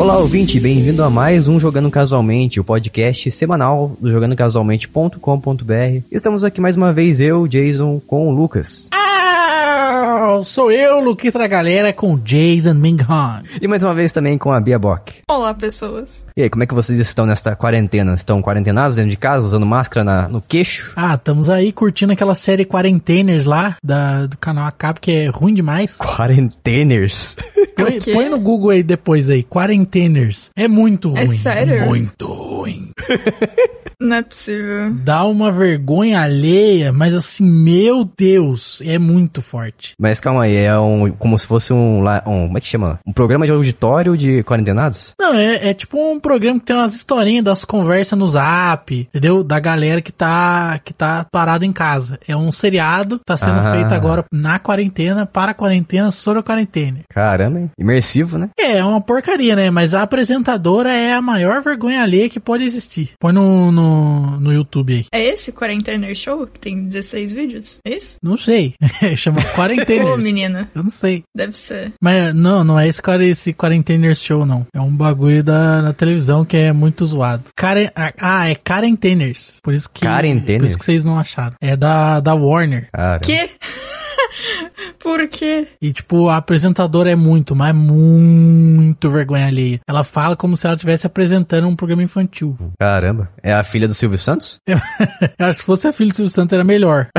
Olá, ouvinte, bem-vindo a mais um Jogando Casualmente, o podcast semanal do jogandocasualmente.com.br. Estamos aqui mais uma vez eu, Jason, com o Lucas. Ah! pessoal, sou eu, Luquita Galera, com Jason Minghan. E mais uma vez também com a Bia Bock. Olá, pessoas. E aí, como é que vocês estão nesta quarentena? Estão quarentenados dentro de casa, usando máscara na, no queixo? Ah, estamos aí curtindo aquela série Quarenteners lá, da, do canal Acab, que é ruim demais. Quarenteners? Põe, põe, no Google aí depois aí, Quarenteners. É muito é ruim. É sério? Muito ruim. Não é possível. Dá uma vergonha alheia, mas assim, meu Deus, é muito forte. Mas calma aí, é um como se fosse um, um como é que chama? Um programa de auditório de quarentenados? Não, é, é tipo um programa que tem umas historinhas das conversas no Zap, entendeu? Da galera que tá que tá parada em casa. É um seriado, tá sendo ah. feito agora na quarentena, para a quarentena, sobre a quarentena. Caramba, hein? imersivo, né? É, é uma porcaria, né? Mas a apresentadora é a maior vergonha alheia que pode existir. Põe no, no no, YouTube aí. É esse, Quarentena Show, que tem 16 vídeos? É isso? Não sei. Chama Quarentena. menina Eu não sei. Deve ser. Mas não, não é esse, esse Quarentena Show, não. É um bagulho da, na televisão que é muito zoado. Karen, ah, ah, é Quarenteners. Por isso que. Quarenteners? Por isso que vocês não acharam. É da, da Warner. Cara. Que? Por quê? E, tipo, a apresentadora é muito, mas muito vergonha alheia. Ela fala como se ela estivesse apresentando um programa infantil. Caramba. É a filha do Silvio Santos? Eu acho que se fosse a filha do Silvio Santos era melhor.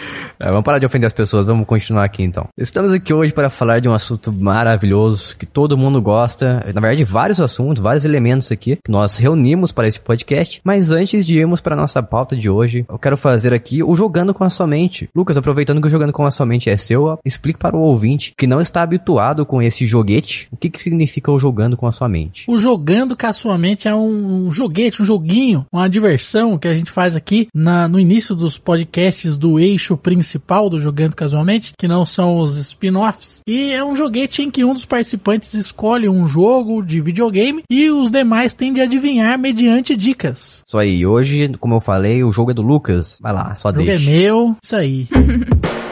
É, vamos parar de ofender as pessoas, vamos continuar aqui então. Estamos aqui hoje para falar de um assunto maravilhoso que todo mundo gosta. Na verdade, vários assuntos, vários elementos aqui que nós reunimos para esse podcast. Mas antes de irmos para a nossa pauta de hoje, eu quero fazer aqui o Jogando com a Sua Mente. Lucas, aproveitando que o Jogando com a Sua Mente é seu, explique para o ouvinte que não está habituado com esse joguete o que, que significa o Jogando com a Sua Mente. O Jogando com a Sua Mente é um joguete, um joguinho, uma diversão que a gente faz aqui na, no início dos podcasts do Eixo eixo principal do Jogando Casualmente, que não são os spin-offs. E é um joguete em que um dos participantes escolhe um jogo de videogame e os demais têm de adivinhar mediante dicas. Isso aí, hoje, como eu falei, o jogo é do Lucas. Vai lá, só deixa. O jogo é meu, isso aí.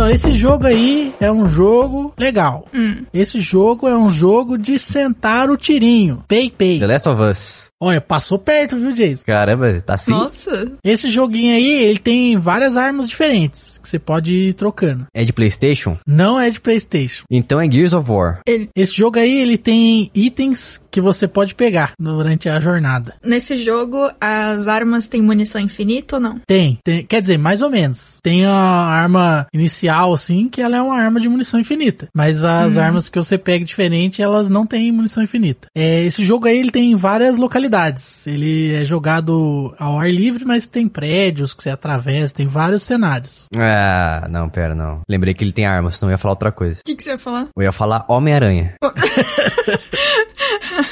Então, esse jogo aí é um jogo legal. Hum. Esse jogo é um jogo de sentar o tirinho. Pei, pei. The Last of Us. Olha, passou perto, viu, Jason? Caramba, tá assim? Nossa. Esse joguinho aí, ele tem várias armas diferentes que você pode ir trocando. É de PlayStation? Não é de PlayStation. Então é Gears of War. Ele... Esse jogo aí, ele tem itens que você pode pegar durante a jornada. Nesse jogo, as armas têm munição infinita ou não? Tem, tem quer dizer, mais ou menos. Tem a arma inicial, assim, que ela é uma arma de munição infinita. Mas as uhum. armas que você pega diferente, elas não têm munição infinita. É, esse jogo aí, ele tem várias localidades. Ele é jogado ao ar livre, mas tem prédios que você atravessa, tem vários cenários. Ah, não, pera, não. Lembrei que ele tem armas, senão eu ia falar outra coisa. O que, que você ia falar? Eu ia falar Homem-Aranha.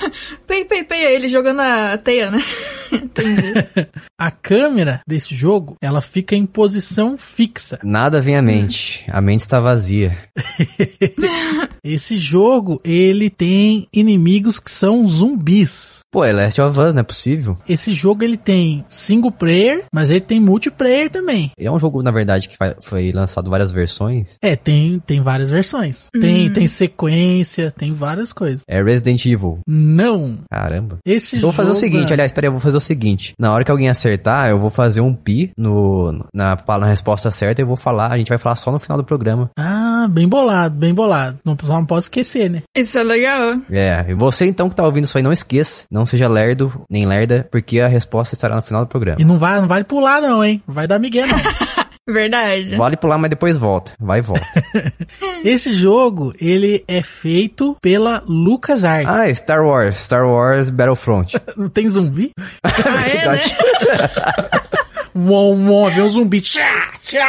pei, pei, pei, ele jogando a teia, né? Entendi. a câmera desse jogo, ela fica em posição fixa. Nada vem à mente. A mente está vazia. Esse jogo, ele tem inimigos que são zumbis. Pô, é Last of Us, não é possível. Esse jogo ele tem single player, mas ele tem multiplayer também. é um jogo, na verdade, que foi lançado várias versões. É, tem, tem várias versões. Hum. Tem, uhum. tem sequência, tem várias coisas. É Resident Evil. Não. Caramba. Esse então, jogo. Vou fazer o seguinte, é- aliás, peraí, eu vou fazer o seguinte. Na hora que alguém acertar, eu vou fazer um pi no, na, na resposta certa e vou falar. A gente vai falar só no final do programa. Ah, bem bolado, bem bolado. Não, não posso esquecer, né? Isso é legal. É, e você então que tá ouvindo isso aí, não esqueça. Não não seja lerdo nem lerda, porque a resposta estará no final do programa. E não, vai, não vale pular não, hein? vai dar migué não. Verdade. Vale pular, mas depois volta. Vai e volta. Esse jogo, ele é feito pela LucasArts. Ah, Star Wars. Star Wars Battlefront. não tem zumbi? ah, é, é né? Uom, uom, vem um zumbi. Tchá, tchá.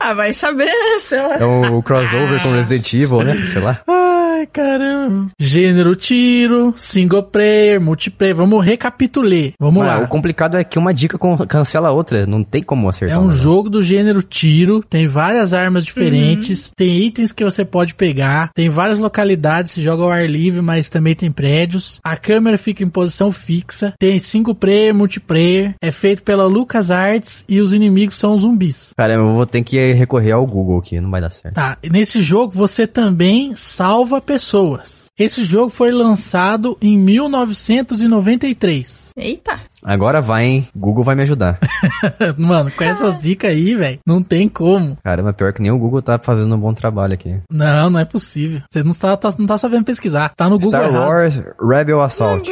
ah, vai saber, sei lá. É o crossover com Resident Evil, né? Sei lá. Ah, caramba. Gênero tiro, single player, multiplayer. Vamos recapitular. Vamos Mas lá. O complicado é que uma dica cancela a outra. Não tem como acertar. É um jogo do gênero tiro. Tem várias armas diferentes. Uhum. Tem itens que você pode pegar. Tem várias localidades. Se joga ao ar livre, mas também tem prédios. A câmera fica em posição fixa. Tem single player, multiplayer. É feito pela LucasArts e os inimigos são zumbis. Caramba, eu vou ter que recorrer ao Google aqui. Não vai dar certo. Tá. Nesse jogo você também salva pessoas pessoas. Esse jogo foi lançado em 1993. Eita! Agora vai, hein? Google vai me ajudar. Mano, com essas dicas aí, velho, não tem como. Caramba, pior que nem o Google tá fazendo um bom trabalho aqui. Não, não é possível. Você não tá, tá não tá sabendo pesquisar. Tá no Google Star errado. Wars Rebel Assault.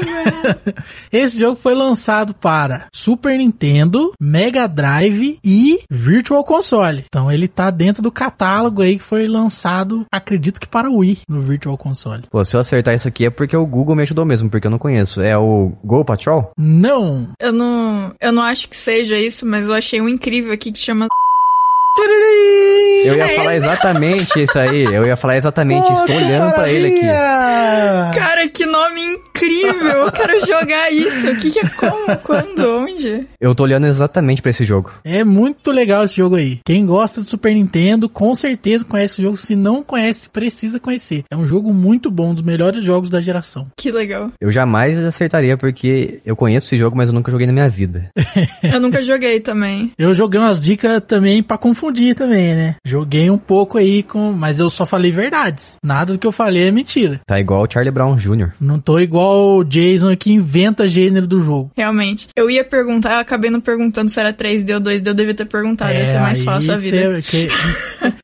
Esse jogo foi lançado para Super Nintendo, Mega Drive e Virtual Console. Então ele tá dentro do catálogo aí que foi lançado, acredito que para o Wii, no Virtual Console. Pô, se eu acertar isso aqui é porque o Google me ajudou mesmo, porque eu não conheço. É o Go Patrol? Não. Eu não, eu não acho que seja isso, mas eu achei um incrível aqui que chama eu ia falar é exatamente isso aí. Eu ia falar exatamente Pô, Estou olhando para ele aqui. Cara, que nome incrível. Eu quero jogar isso. O que, que é como? Quando? Onde? Eu tô olhando exatamente para esse jogo. É muito legal esse jogo aí. Quem gosta do Super Nintendo, com certeza conhece o jogo. Se não conhece, precisa conhecer. É um jogo muito bom, um dos melhores jogos da geração. Que legal. Eu jamais acertaria porque eu conheço esse jogo, mas eu nunca joguei na minha vida. eu nunca joguei também. Eu joguei umas dicas também para confundir confundir também, né? Joguei um pouco aí com. Mas eu só falei verdades. Nada do que eu falei é mentira. Tá igual o Charlie Brown Jr. Não tô igual o Jason que inventa gênero do jogo. Realmente. Eu ia perguntar, eu acabei não perguntando se era 3D ou 2D, eu devia ter perguntado. É, ser mais é, fácil a vida.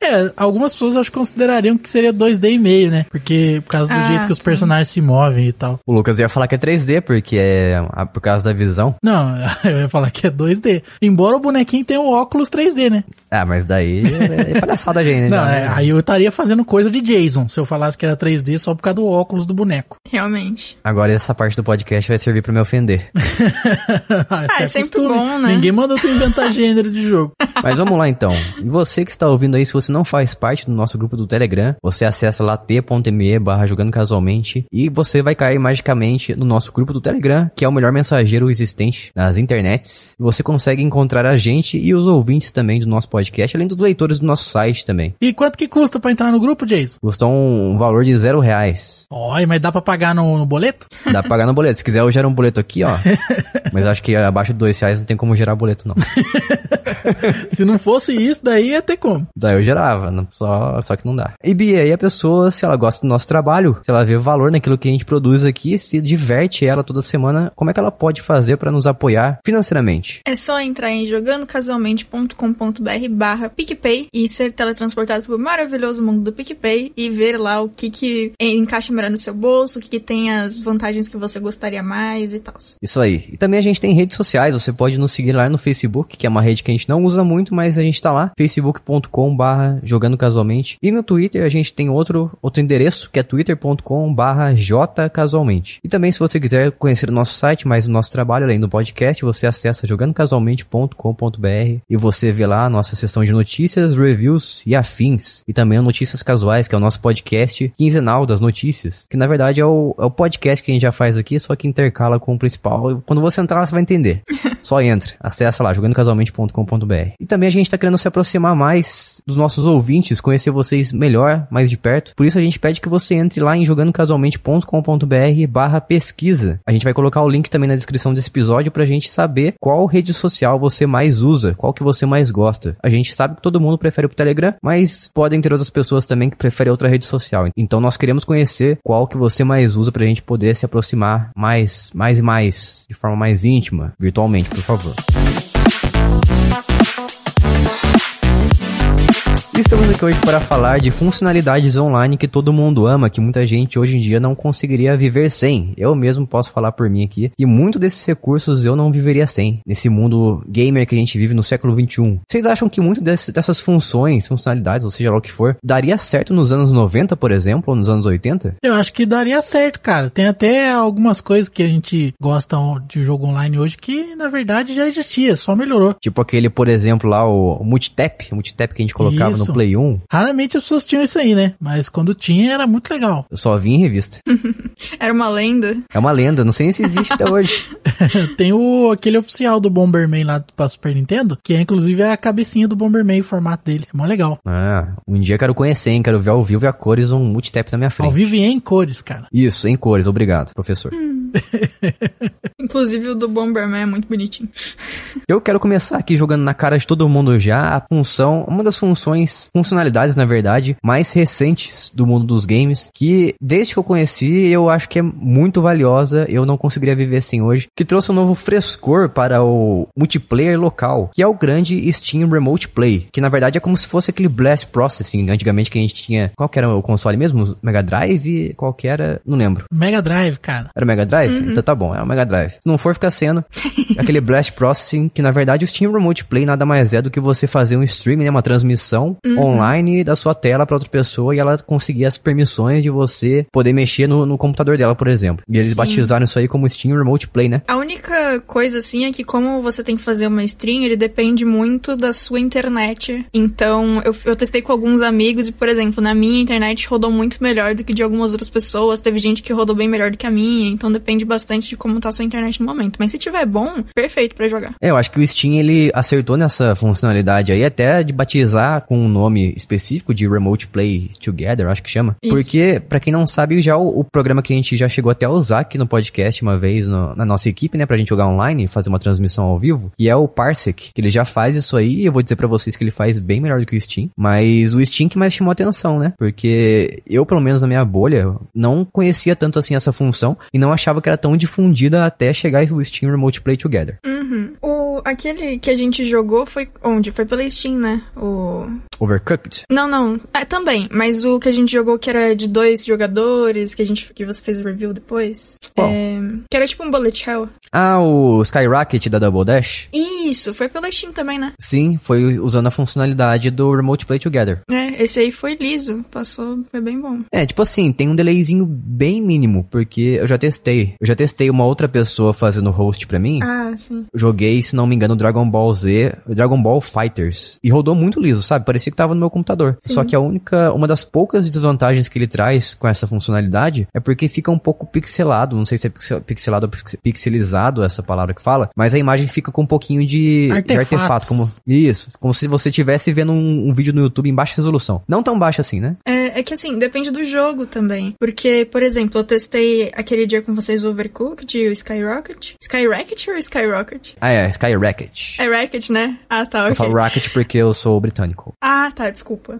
É, é, algumas pessoas acho que considerariam que seria 2D e meio, né? Porque por causa do ah, jeito que os tá. personagens se movem e tal. O Lucas ia falar que é 3D, porque é por causa da visão. Não, eu ia falar que é 2D. Embora o bonequinho tenha o óculos 3D, né? Ah, mas daí é palhaçada, gente. Né, não, já, né? é, aí eu estaria fazendo coisa de Jason se eu falasse que era 3D só por causa do óculos do boneco. Realmente. Agora essa parte do podcast vai servir para me ofender. ah, ah é sempre bom, né? Ninguém mandou tu inventar gênero de jogo. Mas vamos lá então. Você que está ouvindo aí, se você não faz parte do nosso grupo do Telegram, você acessa lá t.me barra jogando casualmente e você vai cair magicamente no nosso grupo do Telegram, que é o melhor mensageiro existente nas internets. Você consegue encontrar a gente e os ouvintes também do nosso podcast podcast, além dos leitores do nosso site também. E quanto que custa para entrar no grupo, Jason? Custa um valor de zero reais. Olha, mas dá para pagar no, no, boleto? Dá pra pagar no boleto. Se quiser, eu gero um boleto aqui, ó. mas acho que abaixo de dois reais não tem como gerar boleto, não. Se não fosse isso, daí ia ter como. Daí eu gerava, só, só que não dá. E Bia, aí a pessoa, se ela gosta do nosso trabalho, se ela vê valor naquilo que a gente produz aqui, se diverte ela toda semana, como é que ela pode fazer para nos apoiar financeiramente? É só entrar em jogandocasualmente.com.br barra PicPay e ser teletransportado pro maravilhoso mundo do PicPay e ver lá o que que encaixa melhor no seu bolso, o que que tem as vantagens que você gostaria mais e tal. Isso aí. E também a gente tem redes sociais, você pode nos seguir lá no Facebook, que é uma rede que a gente não usa muito, mas a gente tá lá, facebook.com barra jogando casualmente. E no Twitter a gente tem outro, outro endereço, que é twitter.com barra jcasualmente. E também se você quiser conhecer o nosso site, mais o nosso trabalho, além do podcast, você acessa jogandocasualmente.com.br e você vê lá a nossa sessão sessão de notícias, reviews e afins. E também o Notícias Casuais, que é o nosso podcast quinzenal das notícias. Que na verdade é o, é o podcast que a gente já faz aqui, só que intercala com o principal. Quando você entrar, você vai entender. Só entra, acessa lá, jogandocasualmente.com.br. E também a gente está querendo se aproximar mais dos nossos ouvintes, conhecer vocês melhor, mais de perto. Por isso a gente pede que você entre lá em jogandocasualmente.com.br barra pesquisa. A gente vai colocar o link também na descrição desse episódio pra gente saber qual rede social você mais usa, qual que você mais gosta. A gente sabe que todo mundo prefere o Telegram, mas podem ter outras pessoas também que preferem outra rede social. Então nós queremos conhecer qual que você mais usa pra gente poder se aproximar mais, mais e mais, de forma mais íntima, virtualmente por favor. Estamos aqui hoje para falar de funcionalidades online que todo mundo ama, que muita gente hoje em dia não conseguiria viver sem. Eu mesmo posso falar por mim aqui, e muito desses recursos eu não viveria sem, nesse mundo gamer que a gente vive no século 21. Vocês acham que muito desse, dessas funções, funcionalidades, ou seja lá o que for, daria certo nos anos 90, por exemplo, ou nos anos 80? Eu acho que daria certo, cara. Tem até algumas coisas que a gente gosta de jogo online hoje que, na verdade, já existia, só melhorou. Tipo aquele, por exemplo, lá, o multitap, o multitap que a gente colocava Isso. no Play 1. Raramente as pessoas tinham isso aí, né? Mas quando tinha era muito legal. Eu só vi em revista. era uma lenda. É uma lenda, não sei se existe até hoje. Tem o aquele oficial do Bomberman lá pra Super Nintendo, que é inclusive a cabecinha do Bomberman, o formato dele. É mó legal. Ah, um dia quero conhecer, hein? Quero ver ao vivo e a cores um multitap na minha frente. Ao vivo e em cores, cara. Isso, em cores, obrigado, professor. Hum. Inclusive o do Bomberman é muito bonitinho. Eu quero começar aqui jogando na cara de todo mundo já a função, uma das funções, funcionalidades na verdade, mais recentes do mundo dos games, que desde que eu conheci eu acho que é muito valiosa, eu não conseguiria viver sem hoje, que trouxe um novo frescor para o multiplayer local, que é o grande Steam Remote Play, que na verdade é como se fosse aquele Blast Processing, né? antigamente que a gente tinha, qual que era o console mesmo? Mega Drive? Qual que era? Não lembro. Mega Drive, cara. Era Mega Drive? Drive? Uhum. Então tá bom, é o Mega Drive. Se não for, fica sendo aquele Blast Processing, que na verdade o Steam Remote Play nada mais é do que você fazer um streaming, né, uma transmissão uhum. online da sua tela para outra pessoa e ela conseguir as permissões de você poder mexer no, no computador dela, por exemplo. E eles Sim. batizaram isso aí como Steam Remote Play, né? A única coisa, assim, é que como você tem que fazer uma stream, ele depende muito da sua internet. Então, eu, eu testei com alguns amigos e, por exemplo, na minha internet rodou muito melhor do que de algumas outras pessoas. Teve gente que rodou bem melhor do que a minha, então depende depende bastante de como tá a sua internet no momento. Mas se tiver bom, perfeito para jogar. É, eu acho que o Steam ele acertou nessa funcionalidade aí, até de batizar com um nome específico de Remote Play Together, acho que chama. Isso. Porque, para quem não sabe, já o, o, programa que a gente já chegou até a usar aqui no podcast uma vez no, na nossa equipe, né, pra gente jogar online, e fazer uma transmissão ao vivo, que é o Parsec, que ele já faz isso aí, e eu vou dizer para vocês que ele faz bem melhor do que o Steam, mas o Steam que mais chamou atenção, né? Porque eu, pelo menos na minha bolha, não conhecia tanto assim essa função e não achava achava que era tão difundida até chegar o Steam Remote Play Together. Uhum. O, aquele que a gente jogou foi onde? Foi pela Steam, né? O Overcooked? Não, não. É, também, mas o que a gente jogou que era de dois jogadores, que a gente que você fez o review depois. Qual? É, que era tipo um bullet hell. Ah, o Skyrocket da Double Dash? Isso, foi pela Steam também, né? Sim, foi usando a funcionalidade do Remote Play Together. É, esse aí foi liso, passou, foi bem bom. É, tipo assim, tem um delayzinho bem mínimo, porque eu já testei. Eu já testei uma outra pessoa fazendo host pra mim. Ah, sim. Joguei, se não me engano, Dragon Ball Z, Dragon Ball Fighters. E rodou muito liso, sabe? Parecia que estava no meu computador. Sim. Só que a única, uma das poucas desvantagens que ele traz com essa funcionalidade é porque fica um pouco pixelado, não sei se é pixelado ou pixelizado essa palavra que fala, mas a imagem fica com um pouquinho de artefato, como isso, como se você estivesse vendo um, um, vídeo no YouTube em baixa resolução. Não tão baixa assim, né? É é, que assim, depende do jogo também. Porque, por exemplo, eu testei aquele dia com vocês o Overcooked e o Skyrocket. Skyrocket ou Skyrocket? Ah, é, Skyrocket. É Rocket, né? Ah, tá, ok. Eu falo Rocket porque eu sou britânico. Ah, tá, desculpa.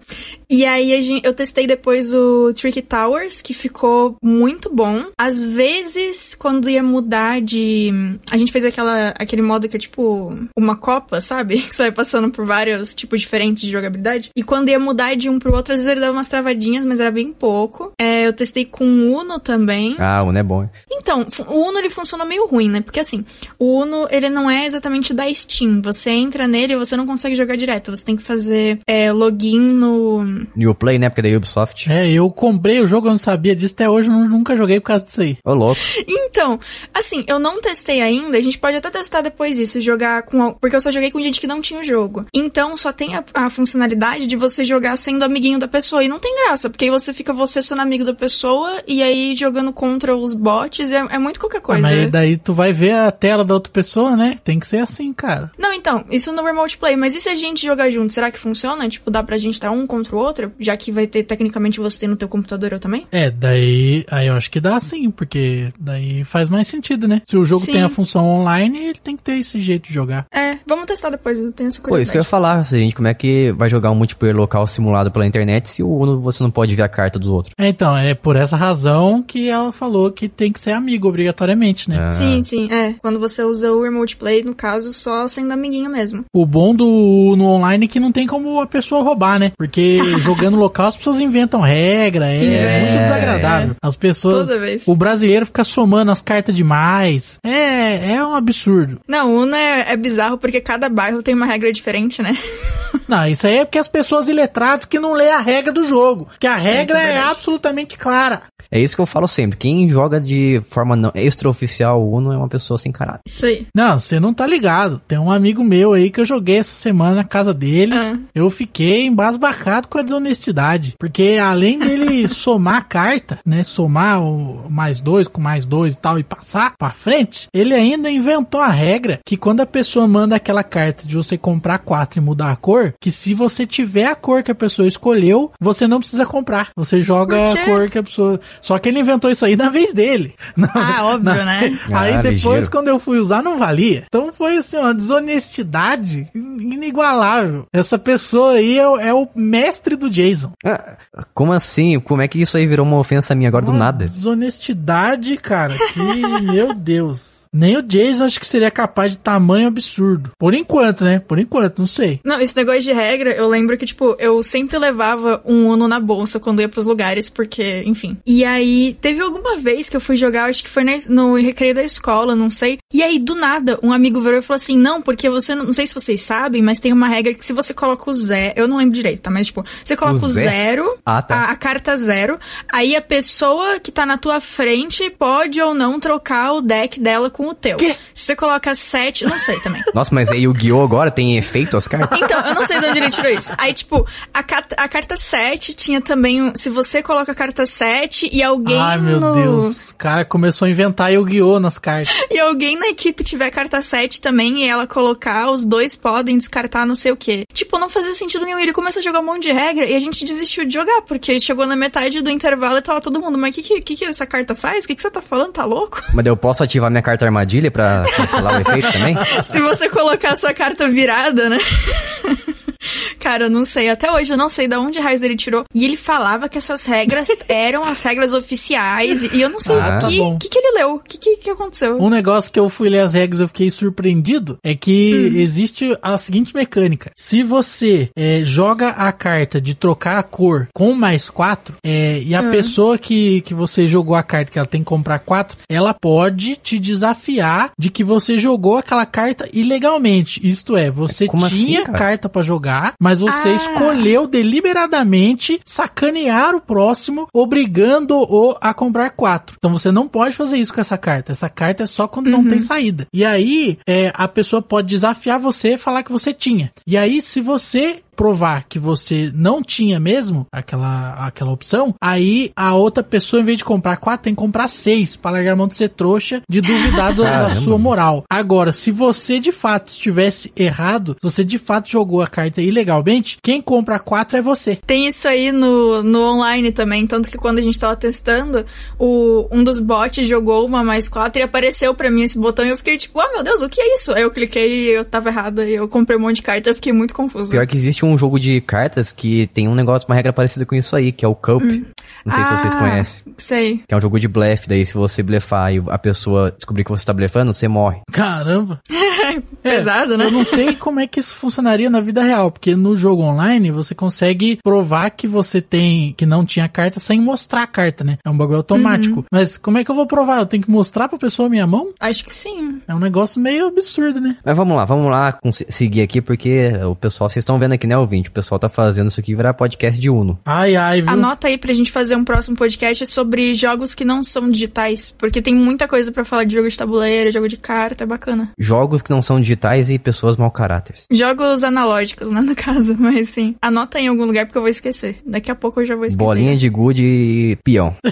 E aí gente, eu testei depois o Tricky Towers, que ficou muito bom. Às vezes, quando ia mudar de. A gente fez aquela, aquele modo que é tipo uma copa, sabe? Que você vai passando por vários tipos diferentes de jogabilidade. E quando ia mudar de um pro outro, às vezes ele dava umas travadinhas mas era bem pouco. É, eu testei com Uno também. Ah, Uno é bom. Então, o Uno ele funciona meio ruim, né? Porque assim, o Uno ele não é exatamente da Steam. Você entra nele e você não consegue jogar direto. Você tem que fazer é, login no. New Play, né? Porque é da Ubisoft. É, eu comprei o jogo, eu não sabia disso até hoje, eu nunca joguei por causa disso aí. Ô, louco. Então, assim, eu não testei ainda. A gente pode até testar depois isso, jogar com. Porque eu só joguei com gente que não tinha o jogo. Então, só tem a, a funcionalidade de você jogar sendo amiguinho da pessoa. E não tem graça graça, porque aí você fica você sendo amigo da pessoa e aí jogando contra os bots, é, é muito qualquer ah, coisa. Ah, mas daí tu vai ver a tela da outra pessoa, né? Tem que ser assim, cara. Não, então, isso no remote play, mas e se a gente jogar junto? Será que funciona? Tipo, dá pra gente estar tá um contra o outro, já que vai ter tecnicamente você no teu computador eu também? É, daí aí eu acho que dá sim, porque daí faz mais sentido, né? Se o jogo sim. tem a função online, ele tem que ter esse jeito de jogar. É, vamos testar depois, eu tenho essa curiosidade. Pô, isso que eu ia falar, assim, a gente como é que vai jogar um multiplayer local simulado pela internet se o Uno você você não pode ver a carta do outro. É, então, é por essa razão que ela falou que tem que ser amigo, obrigatoriamente, né? É. Sim, sim, é. Quando você usa o remote play, no caso, só sendo amiguinho mesmo. O bom do no online é que não tem como a pessoa roubar, né? Porque jogando local as pessoas inventam regra, é, é muito desagradável. As pessoas. Toda vez. O brasileiro fica somando as cartas demais. É, é um absurdo. Não, Una é, é bizarro porque cada bairro tem uma regra diferente, né? Não, isso aí é porque as pessoas iletradas que não lê a regra do jogo que a é é regra é, é absolutamente clara. É isso que eu falo sempre. Quem joga de forma não, extraoficial Uno é uma pessoa sem caráter. Isso aí. Não, você não tá ligado. Tem um amigo meu aí que eu joguei essa semana na casa dele. Ah. Eu fiquei embasbacado com a desonestidade. Porque além dele somar a carta, né? Somar o mais dois com mais dois e tal e passar pra frente, ele ainda inventou a regra que quando a pessoa manda aquela carta de você comprar quatro e mudar a cor, que se você tiver a cor que a pessoa escolheu, você não precisa comprar. Você joga a cor que a pessoa. Só que ele inventou isso aí na vez dele. Na, ah, óbvio, na... né? aí ah, depois, ligeiro. quando eu fui usar, não valia. Então foi assim, uma desonestidade inigualável. Essa pessoa aí é, é o mestre do Jason. Ah, como assim? Como é que isso aí virou uma ofensa minha agora uma do nada? Desonestidade, cara, que, meu Deus. Nem o Jason acho que seria capaz de tamanho absurdo. Por enquanto, né? Por enquanto, não sei. Não, esse negócio de regra, eu lembro que, tipo, eu sempre levava um Uno na bolsa quando ia pros lugares, porque, enfim. E aí, teve alguma vez que eu fui jogar, acho que foi no recreio da escola, não sei. E aí, do nada, um amigo virou e falou assim: não, porque você, não sei se vocês sabem, mas tem uma regra que se você coloca o zero, eu não lembro direito, tá? Mas, tipo, você coloca o, o zero, ah, tá. a, a carta zero, aí a pessoa que tá na tua frente pode ou não trocar o deck dela com com o teu. Quê? Se você coloca sete, não sei também. Nossa, mas aí o Guiô agora tem efeito, cartas. Então, eu não sei de onde ele tirou isso. Aí, tipo, a, a carta 7 tinha também. Se você coloca a carta 7 e alguém. Ai, meu no... Deus. O cara começou a inventar e o oh nas cartas. e alguém na equipe tiver carta 7 também e ela colocar, os dois podem descartar não sei o quê. Tipo, não fazia sentido nenhum. Ele começou a jogar um monte de regra e a gente desistiu de jogar, porque chegou na metade do intervalo e tava todo mundo. Mas o que, que, que, essa carta faz? O que, que você tá falando? Tá louco? Mas eu posso ativar minha carta armadilha para cancelar o efeito também? Se você colocar a sua carta virada, né? Cara, eu não sei. Até hoje eu não sei de onde Raizer ele tirou. E ele falava que essas regras eram as regras oficiais. E eu não sei ah, o tá que, tá que, que, ele leu. O que, que, que, aconteceu. Um negócio que eu fui ler as regras e eu fiquei surpreendido é que hum. existe a seguinte mecânica. Se você é, joga a carta de trocar a cor com mais quatro, é, e a hum. pessoa que, que você jogou a carta que ela tem que comprar quatro, ela pode te desafiar de que você jogou aquela carta ilegalmente. Isto é, você Como assim, tinha assim, carta para jogar jogar, mas você ah. escolheu deliberadamente sacanear o próximo, obrigando-o a comprar quatro. Então você não pode fazer isso com essa carta. Essa carta é só quando uhum. não tem saída. E aí, é, a pessoa pode desafiar você e falar que você tinha. E aí, se você provar que você não tinha mesmo aquela, aquela opção, aí a outra pessoa, em vez de comprar quatro, tem que comprar seis, para largar a mão de ser trouxa, de duvidar da sua moral. Agora, se você de fato estivesse errado, se você de fato jogou a carta ilegalmente, quem compra quatro é você. Tem isso aí no, no online também, tanto que quando a gente tava testando, o, um dos bots jogou uma mais quatro e apareceu para mim esse botão e eu fiquei tipo, ah, oh, meu Deus, o que é isso? Aí eu cliquei e eu tava errada e eu comprei um monte de carta, eu fiquei muito confusa. Pior que existe um um jogo de cartas que tem um negócio, uma regra parecida com isso aí, que é o Cup. Hum. Não sei ah, se vocês ah, conhecem. Sei. Que é um jogo de blefe, daí se você blefar e a pessoa descobrir que você tá blefando, você morre. Caramba! É, pesado, é, né? Eu não sei como é que isso funcionaria na vida real, porque no jogo online você consegue provar que você tem, que não tinha carta sem mostrar a carta, né? É um bagulho automático. Uhum. Mas como é que eu vou provar? Eu tenho que mostrar pra pessoa a minha mão? Acho que sim. É um negócio meio absurdo, né? Mas vamos lá, vamos lá seguir aqui, porque o pessoal, vocês estão vendo aqui, né? ouvinte? O pessoal tá fazendo isso aqui virar podcast de Uno. Ai, ai, viu? Anota aí pra gente fazer um próximo podcast sobre jogos que não são digitais, porque tem muita coisa para falar de jogo de tabuleiro, jogo de carta, é bacana. Jogos que não são digitais e pessoas mau caráteres. Jogos analógicos, né, no caso, mas sim. Anota em algum lugar porque eu vou esquecer. Daqui a pouco eu já vou esquecer. Bolinha de gude e peão.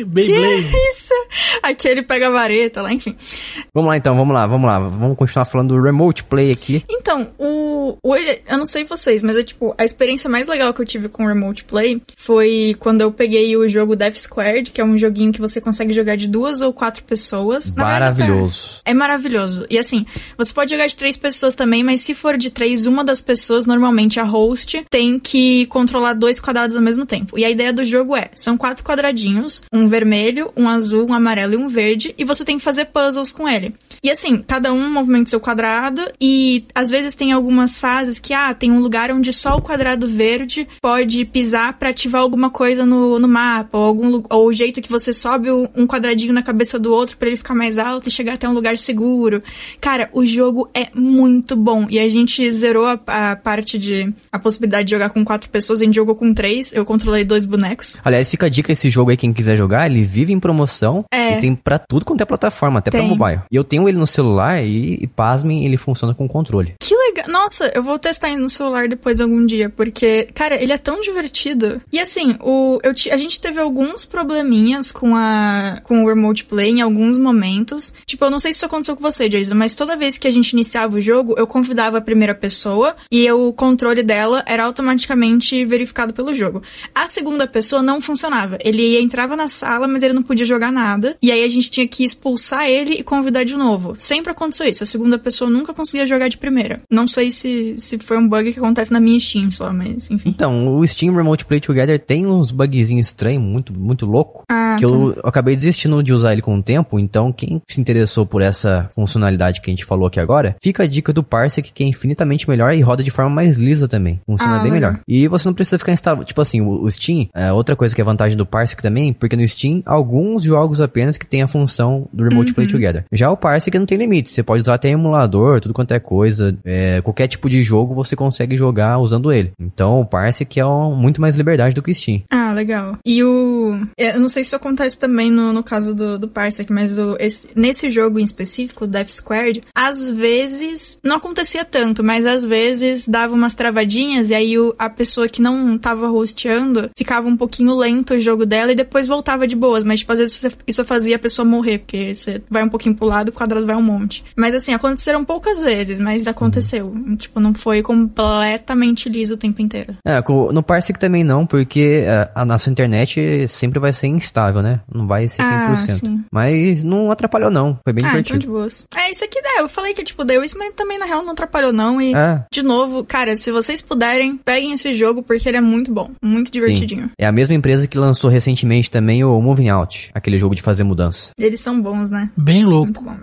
Beyblade. Que isso? Aqui ele pega a vareta lá, enfim. Vamos lá então, vamos lá, vamos lá. Vamos continuar falando do Remote Play aqui. Então, o, o eu não sei vocês, mas é tipo, a experiência mais legal que eu tive com o Remote Play foi quando eu peguei o jogo Death Squared, que é um joguinho que você consegue jogar de duas ou quatro pessoas. Na maravilhoso. Verdade, é, é maravilhoso. E assim, você pode jogar de três pessoas também, mas se for de três, uma das pessoas, normalmente a host, tem que controlar dois quadrados ao mesmo tempo. E a ideia do jogo é, são quatro quadradinhos, um um vermelho, um azul, um amarelo e um verde, e você tem que fazer puzzles com ele. E assim, cada um movimenta o seu quadrado, e às vezes tem algumas fases que, ah, tem um lugar onde só o quadrado verde pode pisar para ativar alguma coisa no, no mapa, ou, algum, ou o jeito que você sobe um quadradinho na cabeça do outro para ele ficar mais alto e chegar até um lugar seguro. Cara, o jogo é muito bom, e a gente zerou a, a parte de. a possibilidade de jogar com quatro pessoas, em jogo com três, eu controlei dois bonecos. Aliás, fica a dica esse jogo aí, quem quiser jogar lugar, ele vive em promoção é. e tem para tudo quanto é plataforma, até para mobile. E eu tenho ele no celular e, e pasmem, ele funciona com controle. Que legal. Nossa, eu vou testar ele no celular depois algum dia, porque, cara, ele é tão divertido. E assim, o, eu, a gente teve alguns probleminhas com, a, com o remote play em alguns momentos. Tipo, eu não sei se isso aconteceu com você, Jason, mas toda vez que a gente iniciava o jogo, eu convidava a primeira pessoa e eu, o controle dela era automaticamente verificado pelo jogo. A segunda pessoa não funcionava. Ele entrava na sala sala, mas ele não podia jogar nada. E aí a gente tinha que expulsar ele e convidar de novo. Sempre aconteceu isso. A segunda pessoa nunca conseguia jogar de primeira. Não sei se, se foi um bug que acontece na minha Steam só, mas enfim. Então, o Steam Remote Play Together tem uns bugzinhos estranhos, muito, muito louco. Ah, que tá. eu, eu acabei desistindo de usar ele com o tempo. Então, quem se interessou por essa funcionalidade que a gente falou aqui agora, fica a dica do Parsec, que é infinitamente melhor e roda de forma mais lisa também. Funciona ah, bem legal. melhor. E você não precisa ficar instalando. Tipo assim, o, o Steam, é outra coisa que é vantagem do Parsec também, porque no Steam alguns jogos apenas que tem a função do Remote uhum. Play Together. Já o que não tem limite, você pode usar até emulador, tudo quanto é coisa, é, qualquer tipo de jogo você consegue jogar usando ele. Então o que é um, muito mais liberdade do que Steam. Ah, legal. E o... É, eu não sei se acontece também no, no caso do, do Parsec, mas o, esse, nesse jogo em específico, Death Squared, às vezes, não acontecia tanto, mas às vezes dava umas travadinhas e aí o, a pessoa que não tava hosteando ficava um pouquinho lento o jogo dela e depois voltava tava de boas, mas, tipo, às vezes isso fazia a pessoa morrer, porque você vai um pouquinho pro lado, o quadrado vai um monte. Mas, assim, aconteceram poucas vezes, mas aconteceu. Uhum. Tipo, não foi completamente liso o tempo inteiro. É, no Parsec também não, porque é, a nossa internet sempre vai ser instável, né? Não vai ser 100%. Ah, sim. Mas não atrapalhou, não. Foi bem ah, então divertido. de boas. É, isso aqui, né? Eu falei que, tipo, deu isso, mas também, na real, não atrapalhou, não. E, é. de novo, cara, se vocês puderem, peguem esse jogo, porque ele é muito bom. Muito divertidinho. Sim. É a mesma empresa que lançou recentemente também o o Moving Out, aquele jogo de fazer mudança. Eles são bons, né? Bem louco. Muito bom.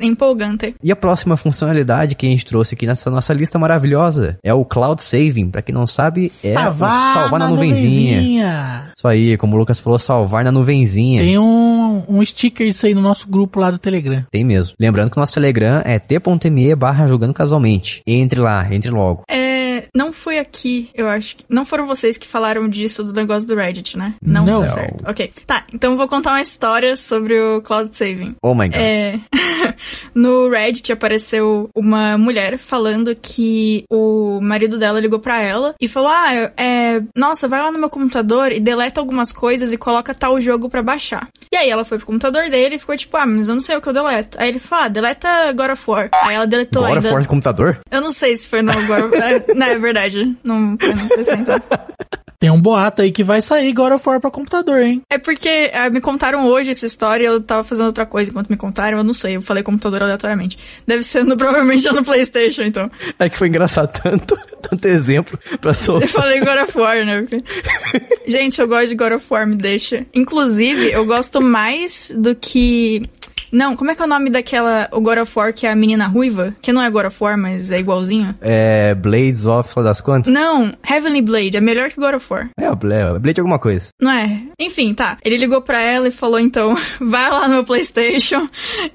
Empolgante. E a próxima funcionalidade que a gente trouxe aqui nessa nossa lista maravilhosa é o Cloud Saving. Pra quem não sabe, é salvar, salvar na, na nuvenzinha. nuvenzinha. Isso aí, como o Lucas falou, salvar na nuvenzinha. Tem um, um sticker isso aí no nosso grupo lá do Telegram. Tem mesmo. Lembrando que o nosso Telegram é t.me barra jogando casualmente. Entre lá, entre logo. É não foi aqui, eu acho que. Não foram vocês que falaram disso do negócio do Reddit, né? Não, não. tá certo. Ok. Tá, então vou contar uma história sobre o cloud saving. Oh my god. É... no Reddit apareceu uma mulher falando que o marido dela ligou para ela e falou: Ah, é... nossa, vai lá no meu computador e deleta algumas coisas e coloca tal jogo para baixar. E aí ela foi pro computador dele e ficou tipo: Ah, mas eu não sei o que eu deleto. Aí ele falou: Ah, deleta God of War. Aí ela deletou God ainda. God of War no computador? Eu não sei se foi no God of War. É, não, né, é verdade. Não foi no então. Tem um boato aí que vai sair God of War pra computador, hein? É porque é, me contaram hoje essa história, eu tava fazendo outra coisa enquanto me contaram, eu não sei, eu falei computador aleatoriamente. Deve ser no, provavelmente no Playstation, então. É que foi engraçado tanto, tanto exemplo pra soltar. Eu falei God of War, né? Gente, eu gosto de God of War, me deixa. Inclusive, eu gosto mais do que não, como é que é o nome daquela. O God of War que é a menina ruiva? Que não é God of War, mas é igualzinho. É. Blades of das quantas? Não, Heavenly Blade. É melhor que God of War. É, é, é Blade alguma coisa. Não é? Enfim, tá. Ele ligou pra ela e falou: então, vai lá no meu PlayStation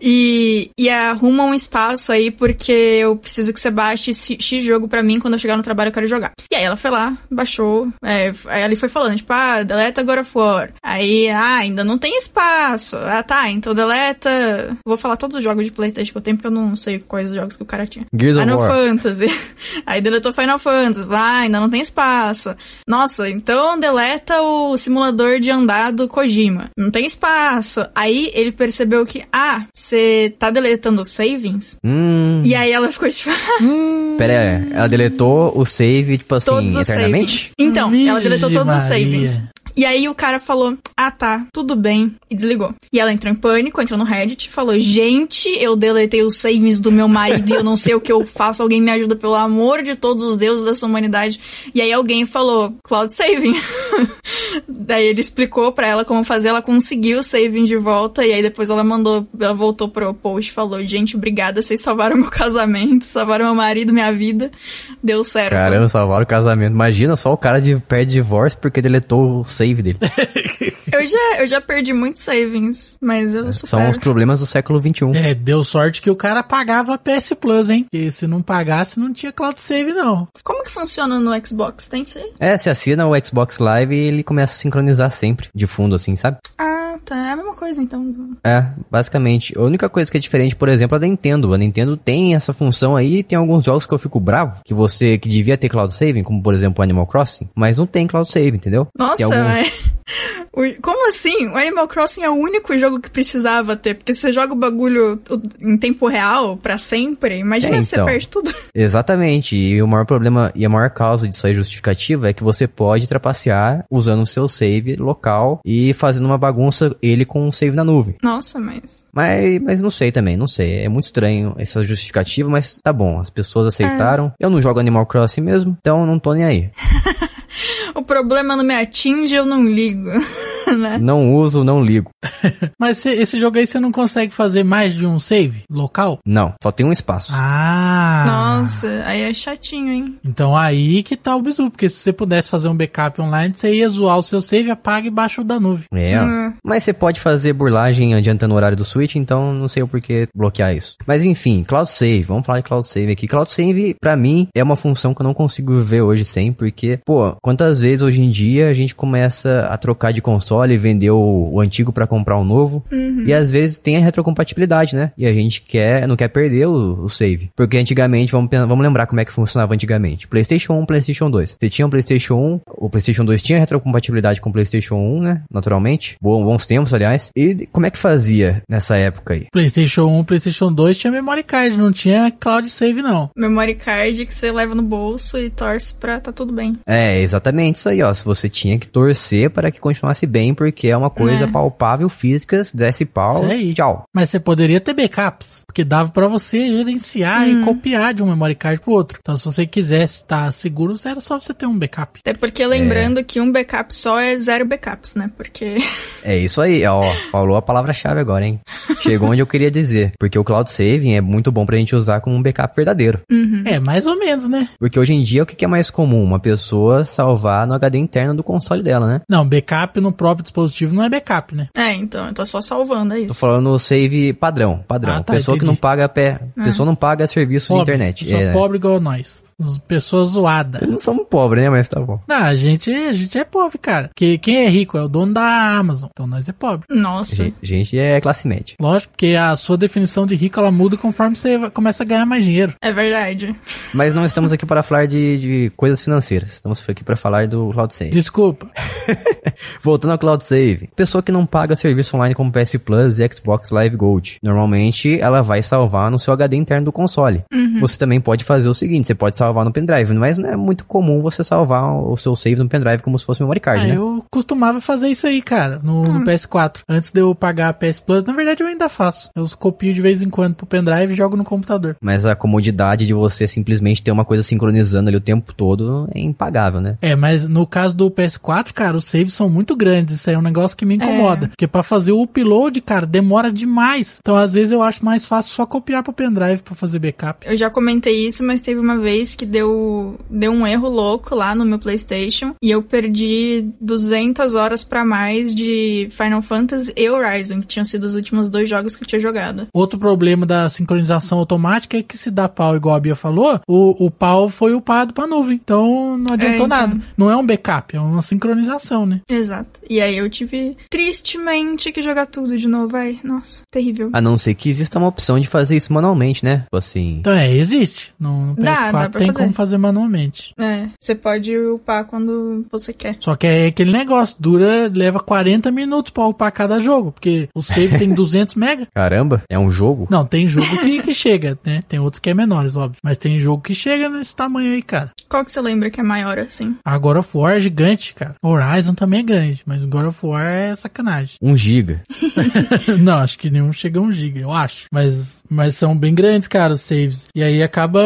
e, e arruma um espaço aí, porque eu preciso que você baixe esse X jogo pra mim. Quando eu chegar no trabalho, eu quero jogar. E aí ela foi lá, baixou. É, aí ele foi falando: tipo, ah, deleta God of War. Aí, ah, ainda não tem espaço. Ah, tá. Então deleta. Vou falar todos os jogos de PlayStation que eu tenho, porque eu não sei quais os jogos que o cara tinha. Gears Final War. Fantasy. Aí deletou Final Fantasy. Vai, ainda não tem espaço. Nossa, então deleta o simulador de andar do Kojima. Não tem espaço. Aí ele percebeu que, ah, você tá deletando savings? Hum. E aí ela ficou tipo. hum. Pera aí, ela deletou o save, tipo assim, todos eternamente? savings. Então, ela deletou todos Maria. os savings. E aí o cara falou: Ah, tá, tudo bem. E desligou. E ela entrou em pânico, entrou no Reddit, falou: Gente, eu deletei os saves do meu marido e eu não sei o que eu faço. Alguém me ajuda, pelo amor de todos os deuses dessa humanidade. E aí alguém falou: Cloud saving. Daí ele explicou para ela como fazer, ela conseguiu o saving de volta. E aí depois ela mandou, ela voltou pro post e falou: Gente, obrigada, vocês salvaram meu casamento, salvaram meu marido, minha vida. Deu certo. Caramba, salvaram o casamento. Imagina só o cara de pé de divórcio porque deletou o save save dele. eu, já, eu já perdi muitos savings, mas eu é, São os problemas do século XXI. É, deu sorte que o cara pagava PS Plus, hein? Porque se não pagasse, não tinha cloud save, não. Como que funciona no Xbox? Tem aí? É, se assina o Xbox Live, ele começa a sincronizar sempre, de fundo, assim, sabe? Ah tá, é a mesma coisa, então. É, basicamente. A única coisa que é diferente, por exemplo, é da Nintendo. A Nintendo tem essa função aí tem alguns jogos que eu fico bravo, que você, que devia ter cloud saving, como por exemplo Animal Crossing, mas não tem cloud saving, entendeu? Nossa, tem alguns... é como assim? O Animal Crossing é o único jogo que precisava ter, porque você joga o bagulho em tempo real para sempre, imagina é, então, se você então. perde tudo. Exatamente, e o maior problema e a maior causa disso aí justificativa é que você pode trapacear usando o seu save local e fazendo uma bagunça ele com um save na nuvem. Nossa, mas... mas... Mas não sei também, não sei, é muito estranho essa justificativa, mas tá bom, as pessoas é. aceitaram. É. Eu não jogo Animal Crossing mesmo, então não tô nem aí. o problema não me atinge, eu não ligo. né? Não uso, não ligo. Mas esse jogo aí você não consegue fazer mais de um save local? Não, só tem um espaço. Ah! Nossa, aí é chatinho, hein? Então aí que tá o bizu, porque se você pudesse fazer um backup online, você ia zoar o seu save, apaga e baixa o da nuvem. É. Uhum. Mas você pode fazer burlagem adiantando o horário do Switch, então não sei o porquê bloquear isso. Mas enfim, Cloud Save, vamos falar de Cloud Save aqui. Cloud Save, pra mim, é uma função que eu não consigo ver hoje sem, porque, pô, quantas vezes hoje em dia a gente começa a trocar de console console, vendeu o antigo para comprar um novo. Uhum. E às vezes tem a retrocompatibilidade, né? E a gente quer, não quer perder o, o save. Porque antigamente, vamos, vamos lembrar como é que funcionava antigamente. PlayStation 1, PlayStation 2. Você tinha um PlayStation 1, o PlayStation 2 tinha retrocompatibilidade com o PlayStation 1, né? Naturalmente. Bom, bons tempos, aliás. E como é que fazia nessa época aí? PlayStation 1, PlayStation 2 tinha memory card, não tinha cloud save, não. Memory card que você leva no bolso e torce pra tá tudo bem. É, exatamente isso aí, ó. Se você tinha que torcer para que continuasse bem Assim, porque é uma coisa é. palpável, física, se desse pau, tchau. Mas você poderia ter backups, porque dava para você gerenciar hum. e copiar de um memory card pro outro. Então se você quisesse estar seguro, era só você ter um backup. Até porque lembrando é. que um backup só é zero backups, né? Porque... É isso aí, ó, falou a palavra-chave agora, hein? Chegou onde eu queria dizer, porque o cloud saving é muito bom pra gente usar como um backup verdadeiro. Uhum. É, mais ou menos, né? Porque hoje em dia, o que é mais comum? Uma pessoa salvar no HD interno do console dela, né? Não, backup no próprio próprio dispositivo não é backup, né? É, então, tá só salvando, é isso. Tô falando save padrão, padrão. Ah, tá, pessoa entendi. que não paga pé, é. pessoa não paga serviço pobre, de internet. Pessoa é, pobre igual nós. Pessoa zoada. não somos pobres, né? Mas tá bom. Não, a gente, a gente é pobre, cara. Porque quem é rico é o dono da Amazon. Então nós é pobre. Nossa. A gente é classe média. Lógico, porque a sua definição de rico ela muda conforme você começa a ganhar mais dinheiro. É verdade. Mas não estamos aqui para falar de, de coisas financeiras. Estamos aqui para falar do Cloud Save. Desculpa. Voltando ao Cloud Save. Pessoa que não paga serviço online como PS Plus e Xbox Live Gold. Normalmente ela vai salvar no seu HD interno do console. Uhum. Você também pode fazer o seguinte, você pode salvar no pendrive, mas não é muito comum você salvar o seu save no pendrive como se fosse memory card, ah, né? Eu costumava fazer isso aí, cara, no, hum. no, PS4. Antes de eu pagar a PS Plus, na verdade eu ainda faço. Eu copio de vez em quando pro pendrive e jogo no computador. Mas a comodidade de você simplesmente ter uma coisa sincronizando ali o tempo todo é impagável, né? É, mas no caso do PS4, cara, os saves são muito grandes isso aí é um negócio que me incomoda. É. Porque para fazer o upload, cara, demora demais. Então, às vezes, eu acho mais fácil só copiar pro pendrive para fazer backup. Eu já comentei isso, mas teve uma vez que deu, deu um erro louco lá no meu PlayStation e eu perdi 200 horas para mais de Final Fantasy e Horizon, que tinham sido os últimos dois jogos que eu tinha jogado. Outro problema da sincronização automática é que se dá pau, igual a Bia falou, o, o pau foi upado pra nuvem. Então, não adiantou é, então... nada. Não é um backup, é uma sincronização, né? Exato. E aí eu tive, tristemente, que jogar tudo de novo. Ai, nossa, terrível. A não ser que exista uma opção de fazer isso manualmente, né? Tipo assim. Então é, existe. No, no PS4 dá, dá tem fazer. como fazer manualmente. É, você pode upar quando você quer. Só que é aquele negócio, dura, leva 40 minutos pra upar cada jogo, porque o save tem 200 mega. Caramba, é um jogo? Não, tem jogo que, que chega, né? Tem outros que é menores, óbvio. Mas tem jogo que chega nesse tamanho aí, cara. Qual que você lembra que é maior, assim? A ah, God of War é gigante, cara. Horizon também é grande, mas God of War é sacanagem. Um giga. não, acho que nenhum chega a um giga, eu acho. Mas, mas são bem grandes, cara, os saves. E aí acaba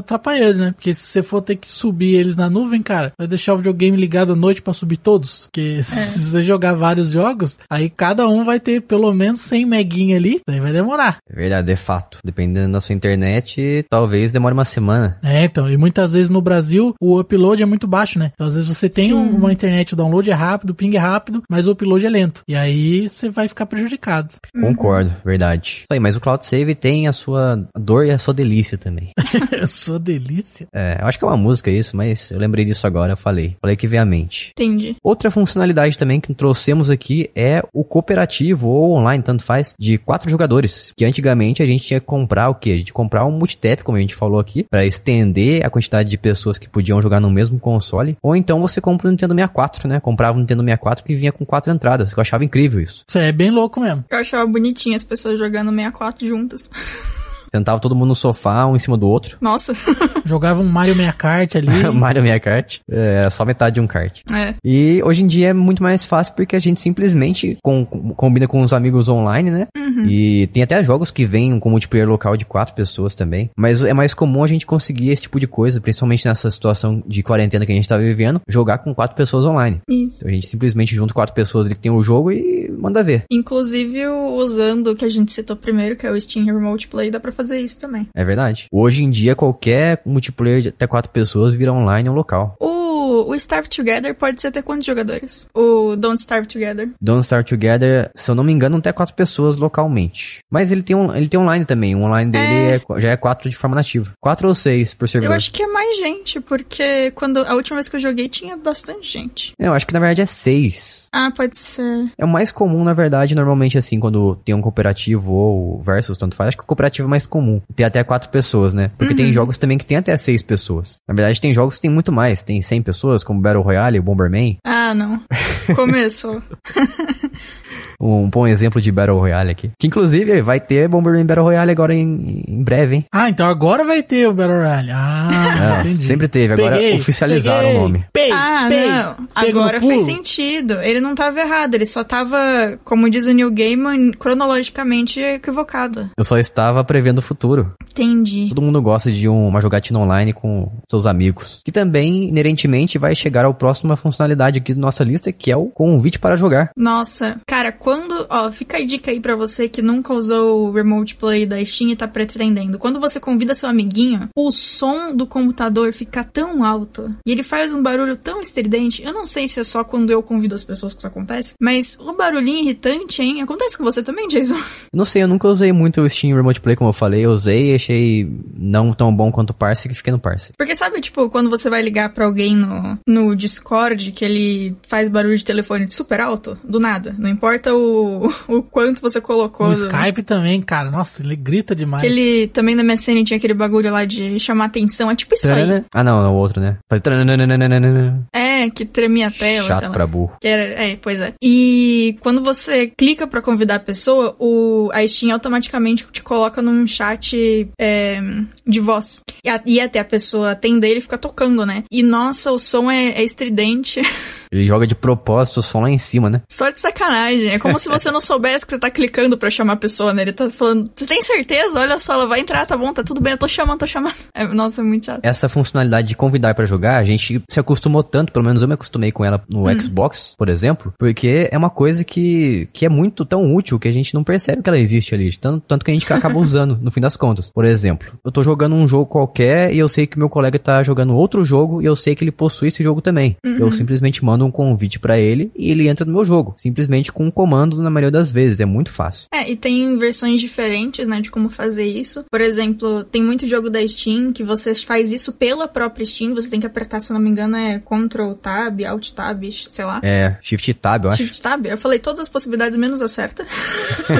atrapalhando, né? Porque se você for ter que subir eles na nuvem, cara, vai deixar o videogame ligado à noite para subir todos. Porque é. se você jogar vários jogos, aí cada um vai ter pelo menos 100 meguinha ali, daí vai demorar. É verdade, é fato. Dependendo da sua internet, talvez demore uma semana. É, então. E muitas vezes no Brasil Brasil o upload é muito baixo, né? Então às vezes você tem Sim. uma internet, o download é rápido, o ping é rápido, mas o upload é lento. E aí você vai ficar prejudicado. Uhum. Concordo, verdade. Aí, mas o Cloud Save tem a sua dor e a sua delícia também. a sua delícia? É, eu acho que é uma música isso, mas eu lembrei disso agora, falei. Falei que veio à mente. Entendi. Outra funcionalidade também que trouxemos aqui é o cooperativo ou online, tanto faz, de quatro jogadores. Que antigamente a gente tinha que comprar o quê? A gente comprar um multitap, como a gente falou aqui, para estender a quantidade de pessoas que que podiam jogar no mesmo console. Ou então você compra o Nintendo 64, né? Comprava o Nintendo 64 que vinha com quatro entradas. Que eu achava incrível isso. Isso é bem louco mesmo. Eu achava bonitinho as pessoas jogando 64 juntas. Sentava todo mundo no sofá, um em cima do outro. Nossa. Jogava um Mario Meia Kart ali. Mario Meia Kart. É, só metade de um kart. É. E hoje em dia é muito mais fácil porque a gente simplesmente com, combina com os amigos online, né? Uhum. E tem até jogos que vêm com multiplayer local de quatro pessoas também. Mas é mais comum a gente conseguir esse tipo de coisa, principalmente nessa situação de quarentena que a gente tá vivendo, jogar com quatro pessoas online. Isso. Então a gente simplesmente junta quatro pessoas ali que tem o jogo e manda ver. Inclusive usando o que a gente citou primeiro, que é o Steam Remote Play, dá pra fazer fazer isso também. É verdade. Hoje em dia, qualquer multiplayer de até quatro pessoas vira online é um local. O o, Starve Together pode ser até quantos jogadores? O Don't Starve Together. Don't Starve Together, se eu não me engano, até quatro pessoas localmente. Mas ele tem, um, ele tem online também. O online dele é... É, já é quatro de forma nativa. Quatro ou seis por servidor. Eu acho que é mais gente, porque quando a última vez que eu joguei tinha bastante gente. É, eu acho que na verdade é seis. Ah, pode ser. É o mais comum, na verdade, normalmente assim, quando tem um cooperativo ou versus, tanto faz. Acho que o cooperativo é mais comum. Tem até quatro pessoas, né? Porque uhum. tem jogos também que tem até seis pessoas. Na verdade, tem jogos que tem muito mais. Tem cem pessoas pessoas, como Battle Royale, Bomberman. Ah, não. Começou. um bom exemplo de Battle Royale aqui. Que inclusive vai ter Bomberman Battle Royale agora em, em breve, hein? Ah, então agora vai ter o Battle Royale. Ah, é, não, sempre teve. Agora peguei, oficializaram peguei, o nome. Peguei, ah, não. Agora fez sentido. Ele não tava errado. Ele só tava, como diz o New Gaiman, cronologicamente equivocado. Eu só estava prevendo o futuro. Entendi. Todo mundo gosta de uma jogatina online com seus amigos. Que também, inerentemente, vai chegar ao próximo funcionalidade aqui da nossa lista, que é o convite para jogar. Nossa, cara, quando quando, ó, fica a dica aí para você que nunca usou o Remote Play da Steam e tá pretendendo. Quando você convida seu amiguinho, o som do computador fica tão alto e ele faz um barulho tão estridente. Eu não sei se é só quando eu convido as pessoas que isso acontece, mas o barulhinho irritante, hein? Acontece com você também, Jason? Não sei, eu nunca usei muito o Steam Remote Play, como eu falei. Eu usei e achei não tão bom quanto o Parse que fiquei no Parse. Porque sabe, tipo, quando você vai ligar para alguém no, no Discord, que ele faz barulho de telefone super alto, do nada, não importa o, o quanto você colocou. O né? Skype também, cara. Nossa, ele grita demais. ele também no MSN tinha aquele bagulho lá de chamar atenção. É tipo isso aí. Ah, não, é o outro, né? É, né? Que tremia a tela. Chato pra burro. Que era, é, pois é. E quando você clica para convidar a pessoa, o, a Steam automaticamente te coloca num chat é, de voz. E, a, e, até a pessoa atender, ele fica tocando, né? E nossa, o som é, é estridente. Ele joga de propósito o som lá em cima, né? Só de sacanagem. É como se você não soubesse que você tá clicando para chamar a pessoa, né? Ele tá falando, você tem certeza? Olha só, ela vai entrar, tá bom, tá tudo bem, eu tô chamando, tô chamando. É, nossa, é muito chato. Essa funcionalidade de convidar para jogar, a gente se acostumou tanto, pelo menos eu me acostumei com ela no uhum. Xbox, por exemplo, porque é uma coisa que, que é muito tão útil que a gente não percebe que ela existe ali, tanto, tanto que a gente acaba usando no fim das contas. Por exemplo, eu tô jogando um jogo qualquer e eu sei que meu colega tá jogando outro jogo e eu sei que ele possui esse jogo também. Uhum. Eu simplesmente mando um convite para ele e ele entra no meu jogo, simplesmente com um comando na maioria das vezes, é muito fácil. É, e tem versões diferentes, né, de como fazer isso. Por exemplo, tem muito jogo da Steam que você faz isso pela própria Steam, você tem que apertar, se não me engano, é Ctrl Tab, Alt Tab, sei lá. É, Shift Tab, eu acho. Shift Tab. Eu falei todas as possibilidades menos a certa.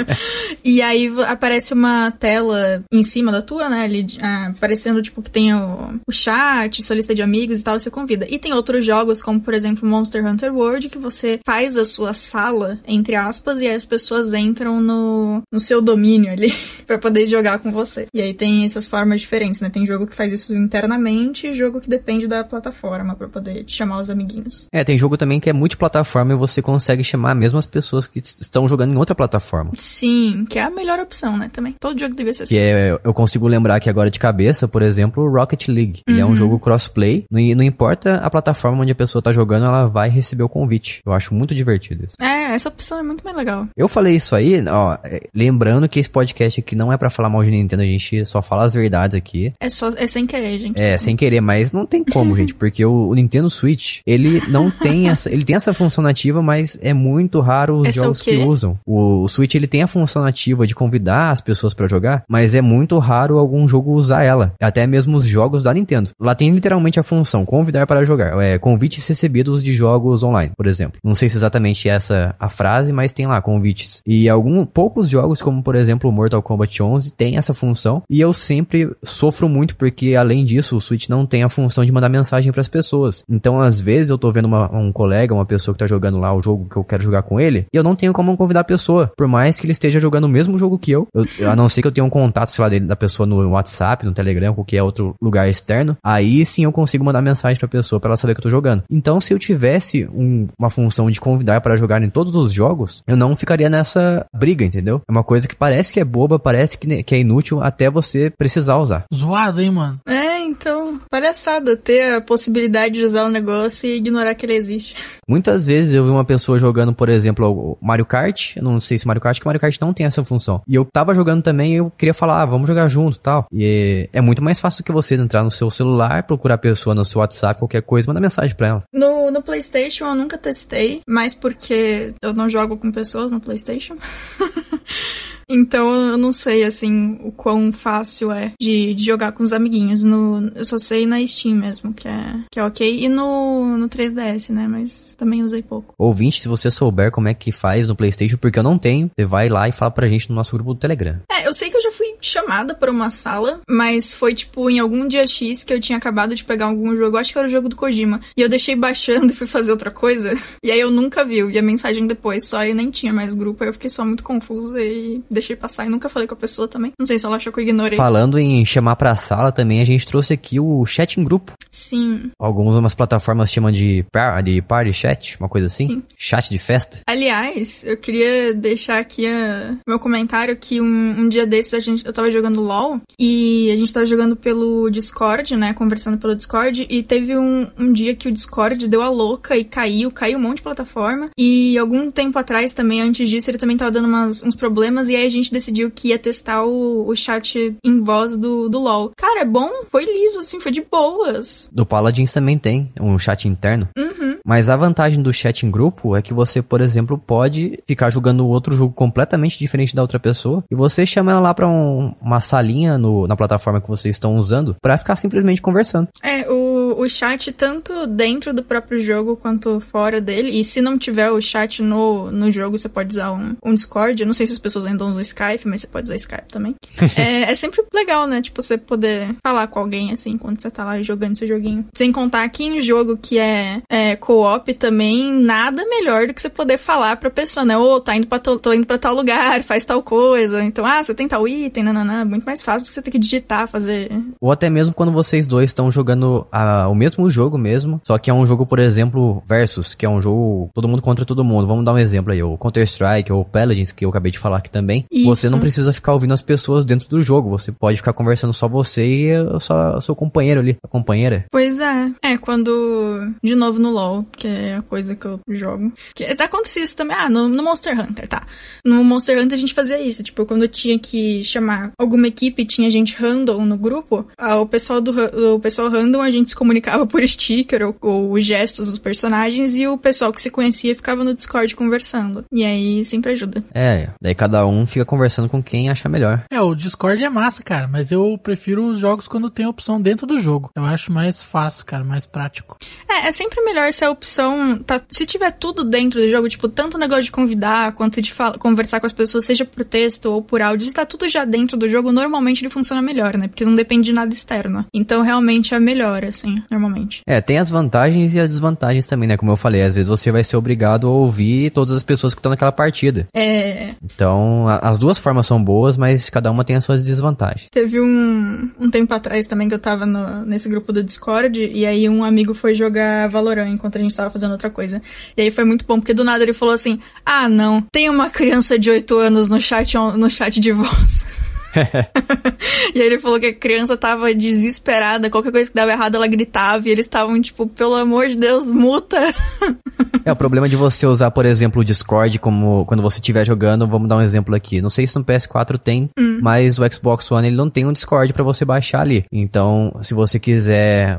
e aí aparece uma tela em cima da tua, né? Ali, ah, aparecendo, tipo, que tem o, o chat, sua lista de amigos e tal, você convida. E tem outros jogos, como por exemplo Monster Hunter World, que você faz a sua sala, entre aspas, e aí as pessoas entram no, no seu domínio ali para poder jogar com você. E aí tem essas formas diferentes, né? Tem jogo que faz isso internamente e jogo que depende da plataforma para poder te chamar os amiguinhos. É, tem jogo também que é multiplataforma e você consegue chamar mesmo as pessoas que estão jogando em outra plataforma. Sim, que é a melhor opção, né, também. Todo jogo deve ser assim. E é, eu consigo lembrar aqui agora de cabeça, por exemplo, Rocket League. Ele é um uhum. jogo crossplay, não, não importa a plataforma onde a pessoa tá jogando, ela vai receber o convite. Eu acho muito divertido isso. É, essa opção é muito mais legal. Eu falei isso aí, ó, é, lembrando que esse podcast aqui não é para falar mal de Nintendo, a gente só fala as verdades aqui. É só, é sem querer, gente. É, sem querer, mas não tem como, gente, porque o, o Nintendo Switch ele não tem essa, ele tem essa função nativa, mas é muito raro os essa é jogos que usam. O, o, Switch ele tem a função nativa de convidar as pessoas para jogar, mas é muito raro algum jogo usar ela, até mesmo os jogos da Nintendo. Lá tem literalmente a função convidar para jogar, é, convites recebidos de jogos online, por exemplo. Não sei se exatamente essa a frase, mas tem lá convites. E algum poucos jogos como por exemplo Mortal Kombat 11 tem essa função e eu sempre sofro muito porque além disso o Switch não tem a função de mandar mensagem para as pessoas. Então às vezes eu tô vendo uma, um colega, uma pessoa que tá jogando lá o jogo que eu quero jogar com ele, e eu não tenho como convidar a pessoa, por mais que ele esteja jogando o mesmo jogo que eu. eu a não ser que eu tenha um contato, sei lá, dele, da pessoa no WhatsApp, no Telegram, qualquer outro lugar externo, aí sim eu consigo mandar mensagem pra pessoa para ela saber que eu tô jogando. Então, se eu tivesse um, uma função de convidar para jogar em todos os jogos, eu não ficaria nessa briga, entendeu? É uma coisa que parece que é boba, parece que, né, que é inútil até você precisar usar. Zoado, hein, mano? É, então, palhaçada ter a possibilidade de usar o um negócio e ignorar que ele existe. Muitas vezes eu vi uma pessoa jogando, por exemplo, Mario Kart, eu não sei se Mario Kart, que Mario Kart não tem essa função. E eu tava jogando também e eu queria falar, ah, vamos jogar junto tal. E é muito mais fácil do que você entrar no seu celular, procurar a pessoa no seu WhatsApp, qualquer coisa, manda mensagem pra ela. No, no PlayStation eu nunca testei, mas porque eu não jogo com pessoas no PlayStation. Então eu não sei, assim, o quão fácil é de, de jogar com os amiguinhos. No, eu só sei na Steam mesmo, que é, que é ok. E no, no 3DS, né? Mas também usei pouco. Ouvinte, se você souber como é que faz no PlayStation, porque eu não tenho, você vai lá e fala pra gente no nosso grupo do Telegram. É, eu sei que eu já fui chamada pra uma sala, mas foi tipo em algum dia X que eu tinha acabado de pegar algum jogo, acho que era o jogo do Kojima, e eu deixei baixando e fui fazer outra coisa. E aí eu nunca vi, eu vi a mensagem depois só e nem tinha mais grupo, aí eu fiquei só muito confusa e deixei passar e nunca falei com a pessoa também. Não sei se ela achou que eu ignorei. Falando em chamar pra sala também, a gente trouxe aqui o chat em grupo. Sim. Algumas plataformas chamam de, de party chat, uma coisa assim. Sim. Chat de festa. Aliás, eu queria deixar aqui a, meu comentário que um, um, dia desses a gente, eu tava jogando LOL e a gente tava jogando pelo Discord, né? Conversando pelo Discord e teve um, um dia que o Discord deu a louca e caiu, caiu um monte de plataforma. E algum tempo atrás também, antes disso, ele também tava dando umas, uns problemas e aí a gente decidiu que ia testar o, o chat em voz do, do LoL. Cara, é bom, foi liso, assim, foi de boas. Do Paladins também tem um chat interno. Uhum. Mas a vantagem do chat em grupo é que você, por exemplo, pode ficar jogando outro jogo completamente diferente da outra pessoa e você chama ela lá pra um, uma salinha no, na plataforma que vocês estão usando para ficar simplesmente conversando. É, o o, chat tanto dentro do próprio jogo quanto fora dele. E se não tiver o chat no, no jogo, você pode usar um, um Discord. Eu não sei se as pessoas ainda usam Skype, mas você pode usar Skype também. é, é sempre legal, né? Tipo, você poder falar com alguém assim quando você tá lá jogando seu joguinho. Sem contar que em jogo que é, é co-op também, nada melhor do que você poder falar pra pessoa, né? Ô, oh, tá indo pra tô, indo pra tal lugar, faz tal coisa. Então, ah, você tem tal item, nananã. Muito mais fácil do que você ter que digitar, fazer. Ou até mesmo quando vocês dois estão jogando a o mesmo jogo mesmo, só que é um jogo, por exemplo, versus, que é um jogo todo mundo contra todo mundo. Vamos dar um exemplo aí, o Counter-Strike ou o Paladins, que eu acabei de falar aqui também. Isso. Você não precisa ficar ouvindo as pessoas dentro do jogo, você pode ficar conversando só você e só seu companheiro ali, a companheira. Pois é. É, quando de novo no LoL, que é a coisa que eu jogo. Que tá é, acontecendo isso também, ah, no, no Monster Hunter, tá. No Monster Hunter a gente fazia isso, tipo, quando eu tinha que chamar alguma equipe, tinha gente random no grupo, ah, o pessoal do o pessoal random a gente se comunicava comunicava por sticker ou, ou gestos dos personagens e o pessoal que se conhecia ficava no Discord conversando. E aí sempre ajuda. É, daí cada um fica conversando com quem acha melhor. É, o Discord é massa, cara, mas eu prefiro os jogos quando tem opção dentro do jogo. Eu acho mais fácil, cara, mais prático. É, é sempre melhor se a opção tá, se tiver tudo dentro do jogo, tipo, tanto o negócio de convidar quanto de fala, conversar com as pessoas, seja por texto ou por áudio, está tudo já dentro do jogo, normalmente ele funciona melhor, né? Porque não depende de nada externo. Então realmente é melhor, assim normalmente. É, tem as vantagens e as desvantagens também, né? Como eu falei, às vezes você vai ser obrigado a ouvir todas as pessoas que estão naquela partida. É. Então, a, as duas formas são boas, mas cada uma tem as suas desvantagens. Teve um, um tempo atrás também que eu tava no, nesse grupo do Discord, e aí um amigo foi jogar Valorant enquanto a gente tava fazendo outra coisa. E aí foi muito bom, porque do nada ele falou assim: Ah, não, tem uma criança de 8 anos no chat, no chat de voz. e aí ele falou que a criança tava desesperada, qualquer coisa que dava errado ela gritava e eles estavam tipo, pelo amor de Deus, muta. é, o problema de você usar, por exemplo, o Discord como quando você estiver jogando, vamos dar um exemplo aqui. Não sei se no PS4 tem, hum. mas o Xbox One ele não tem um Discord para você baixar ali. Então, se você quiser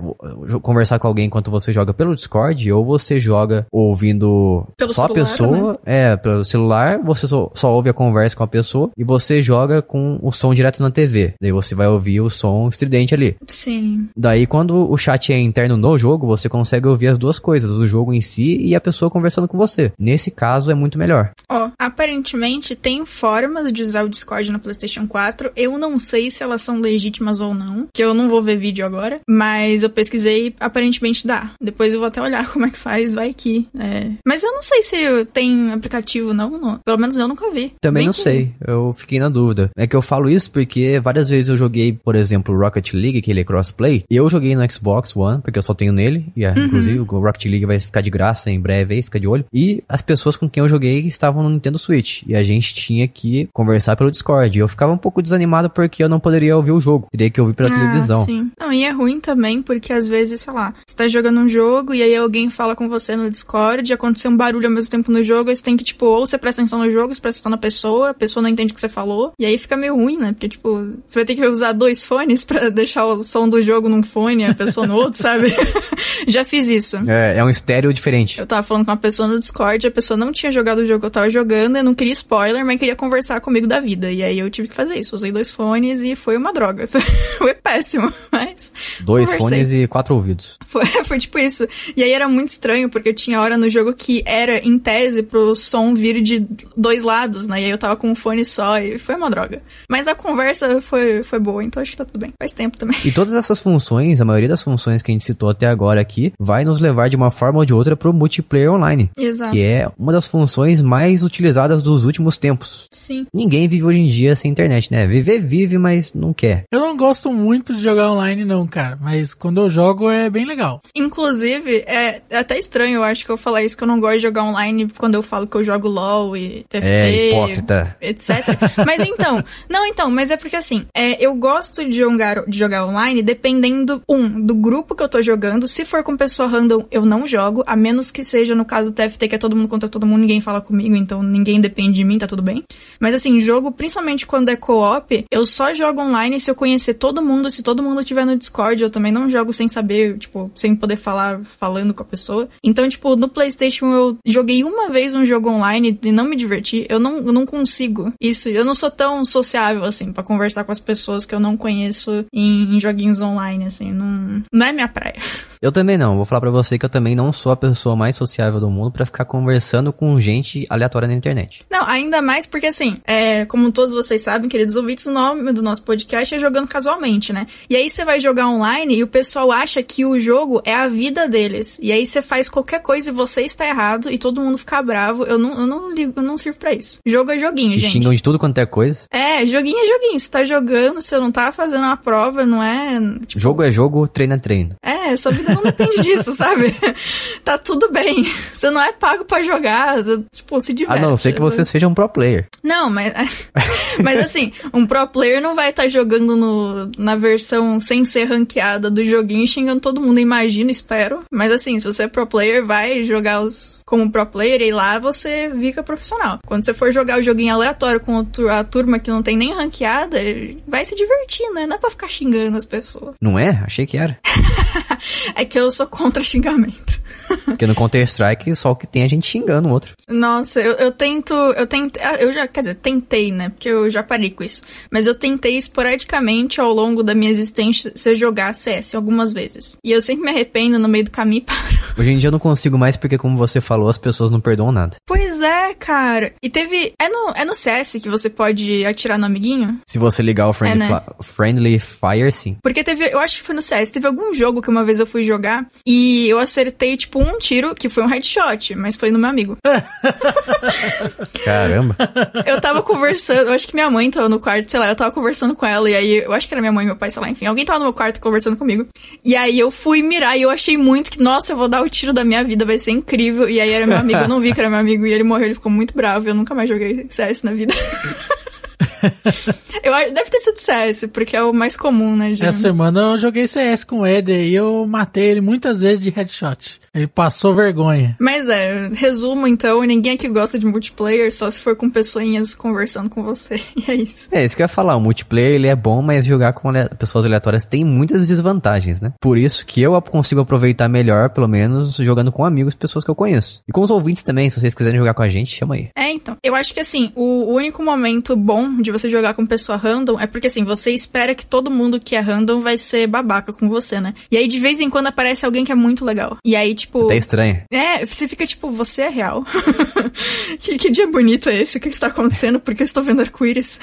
conversar com alguém enquanto você joga pelo Discord ou você joga ouvindo pelo só celular, a pessoa, né? é, pelo celular, você só, só ouve a conversa com a pessoa e você joga com o som som direto na TV. Daí você vai ouvir o som estridente ali. Sim. Daí quando o chat é interno no jogo, você consegue ouvir as duas coisas, o jogo em si e a pessoa conversando com você. Nesse caso é muito melhor. Ó, oh, aparentemente tem formas de usar o Discord no PlayStation 4. Eu não sei se elas são legítimas ou não, que eu não vou ver vídeo agora, mas eu pesquisei, aparentemente dá. Depois eu vou até olhar como é que faz, vai que. É. Mas eu não sei se tem aplicativo não, não. Pelo menos eu nunca vi. Também Bem não que... sei. Eu fiquei na dúvida. É que eu falo isso isso porque várias vezes eu joguei, por exemplo, Rocket League, que ele é crossplay, eu joguei no Xbox One, porque eu só tenho nele, e ah, uhum. inclusive o Rocket League vai ficar de graça em breve aí, fica de olho. E as pessoas com quem eu joguei estavam no Nintendo Switch, e a gente tinha que conversar pelo Discord. E eu ficava um pouco desanimado porque eu não poderia ouvir o jogo, teria que ouvir pela ah, televisão. Sim. Não, e é ruim também, porque às vezes, sei lá, você tá jogando um jogo e aí alguém fala com você no Discord, aconteceu um barulho ao mesmo tempo no jogo, aí você tem que, tipo, ou você presta atenção no jogo, você presta atenção na pessoa, a pessoa não entende o que você falou, e aí fica meio ruim, né? né? Porque, tipo, você vai ter que usar dois fones para deixar o som do jogo num fone e a pessoa no outro, sabe? Já fiz isso. É, é um estéreo diferente. Eu tava falando com uma pessoa no Discord, a pessoa não tinha jogado o jogo que eu tava jogando, eu não queria spoiler, mas queria conversar comigo da vida. E aí eu tive que fazer isso. Usei dois fones e foi uma droga. foi péssimo, mas. Dois conversei. fones e quatro ouvidos. Foi, foi tipo isso. E aí era muito estranho, porque eu tinha hora no jogo que era, em tese, pro som vir de dois lados, né? E aí eu tava com um fone só e foi uma droga. Mas a a conversa foi, foi boa, então acho que tá tudo bem. Faz tempo também. E todas essas funções, a maioria das funções que a gente citou até agora aqui, vai nos levar de uma forma ou de outra pro multiplayer online. Exato. Que é uma das funções mais utilizadas dos últimos tempos. Sim. Ninguém vive hoje em dia sem internet, né? Viver vive, mas não quer. Eu não gosto muito de jogar online não, cara, mas quando eu jogo é bem legal. Inclusive, é até estranho, eu acho que eu falar isso que eu não gosto de jogar online quando eu falo que eu jogo LoL e TFT, é, hipócrita. etc. mas então, não, então, mas é porque assim, é, eu gosto de jogar, de jogar online dependendo, um, do grupo que eu tô jogando. Se for com pessoa random, eu não jogo, a menos que seja no caso do TFT, que é todo mundo contra todo mundo, ninguém fala comigo, então ninguém depende de mim, tá tudo bem. Mas assim, jogo, principalmente quando é co-op, eu só jogo online se eu conhecer todo mundo, se todo mundo tiver no Discord, eu também não jogo sem saber, tipo, sem poder falar falando com a pessoa. Então, tipo, no PlayStation eu joguei uma vez um jogo online e não me diverti. Eu não, eu não consigo isso. Eu não sou tão sociável incrível, assim, para conversar com as pessoas que eu não conheço em, em, joguinhos online, assim. Não, não é minha praia. Eu também não. Vou falar para você que eu também não sou a pessoa mais sociável do mundo para ficar conversando com gente aleatória na internet. Não, ainda mais porque, assim, é, como todos vocês sabem, queridos ouvintes, o nome do nosso podcast é Jogando Casualmente, né? E aí você vai jogar online e o pessoal acha que o jogo é a vida deles. E aí você faz qualquer coisa e você está errado e todo mundo fica bravo. Eu não, eu não ligo, eu não sirvo pra isso. Jogo é joguinho, Te gente. Xingam de tudo quanto é coisa. É, joguinho joguinho é joguinho. Você tá jogando, você não tá fazendo uma prova, não é. Tipo... Jogo é jogo, treino é treino. É, sua vida não depende disso, sabe? Tá tudo bem. Você não é pago para jogar. Tipo, se diverte. A não ser que né? você seja um pro player. Não, mas. É, mas assim, um pro player não vai estar tá jogando no, na versão sem ser ranqueada do joguinho, xingando todo mundo, imagino, espero. Mas assim, se você é pro player, vai jogar os, como pro player e lá você fica profissional. Quando você for jogar o joguinho aleatório com a turma que não tem nem ranqueada, franqueada, vai se divertir, né? Não é pra ficar xingando as pessoas. Não é? Achei que era. é que eu sou contra xingamento. Porque no Counter-Strike, só o que tem a é gente xingando o outro. Nossa, eu, eu tento. Eu tentei. Ah, eu já, quer dizer, tentei, né? Porque eu já parei com isso. Mas eu tentei esporadicamente ao longo da minha existência se jogar CS algumas vezes. E eu sempre me arrependo no meio do caminho e paro. Hoje em dia eu não consigo mais, porque, como você falou, as pessoas não perdoam nada. Pois é, cara. E teve. É no, é no CS que você pode atirar no amiguinho? Se você ligar o é, Friendly, é, né? friendly Fire, sim. Porque teve. Eu acho que foi no CS. Teve algum jogo que uma vez eu fui jogar e eu acertei, tipo, tipo um tiro, que foi um headshot, mas foi no meu amigo. Caramba. Eu tava conversando, eu acho que minha mãe tava no quarto, sei lá, eu tava conversando com ela, e aí, eu acho que era minha mãe, meu pai, sei lá, enfim, alguém tava no meu quarto conversando comigo. E aí eu fui mirar, e eu achei muito que, nossa, eu vou dar o tiro da minha vida, vai ser incrível. E aí era meu amigo, eu não vi que era meu amigo, e ele morreu, ele ficou muito bravo, eu nunca mais joguei CS na vida. eu acho, deve ter sido CS, porque é o mais comum, né, gente? Essa semana eu joguei CS com o Eder e eu matei ele muitas vezes de headshot. Ele passou vergonha. Mas é, resumo então, ninguém aqui gosta de multiplayer, só se for com pessoinhas conversando com você. E é isso. É, isso que eu ia falar, o multiplayer ele é bom, mas jogar com pessoas aleatórias tem muitas desvantagens, né? Por isso que eu consigo aproveitar melhor, pelo menos, jogando com amigos, pessoas que eu conheço. E com os ouvintes também, se vocês quiserem jogar com a gente, chama aí. É, então. Eu acho que assim, o único momento bom de você jogar com pessoa random é porque assim, você espera que todo mundo que é random vai ser babaca com você, né? E aí de vez em quando aparece alguém que é muito legal. E aí, tipo, tipo. Até estranho. É, você fica tipo, você é real? que, que, dia bonito é esse? O que está acontecendo? Por que eu estou vendo arco-íris?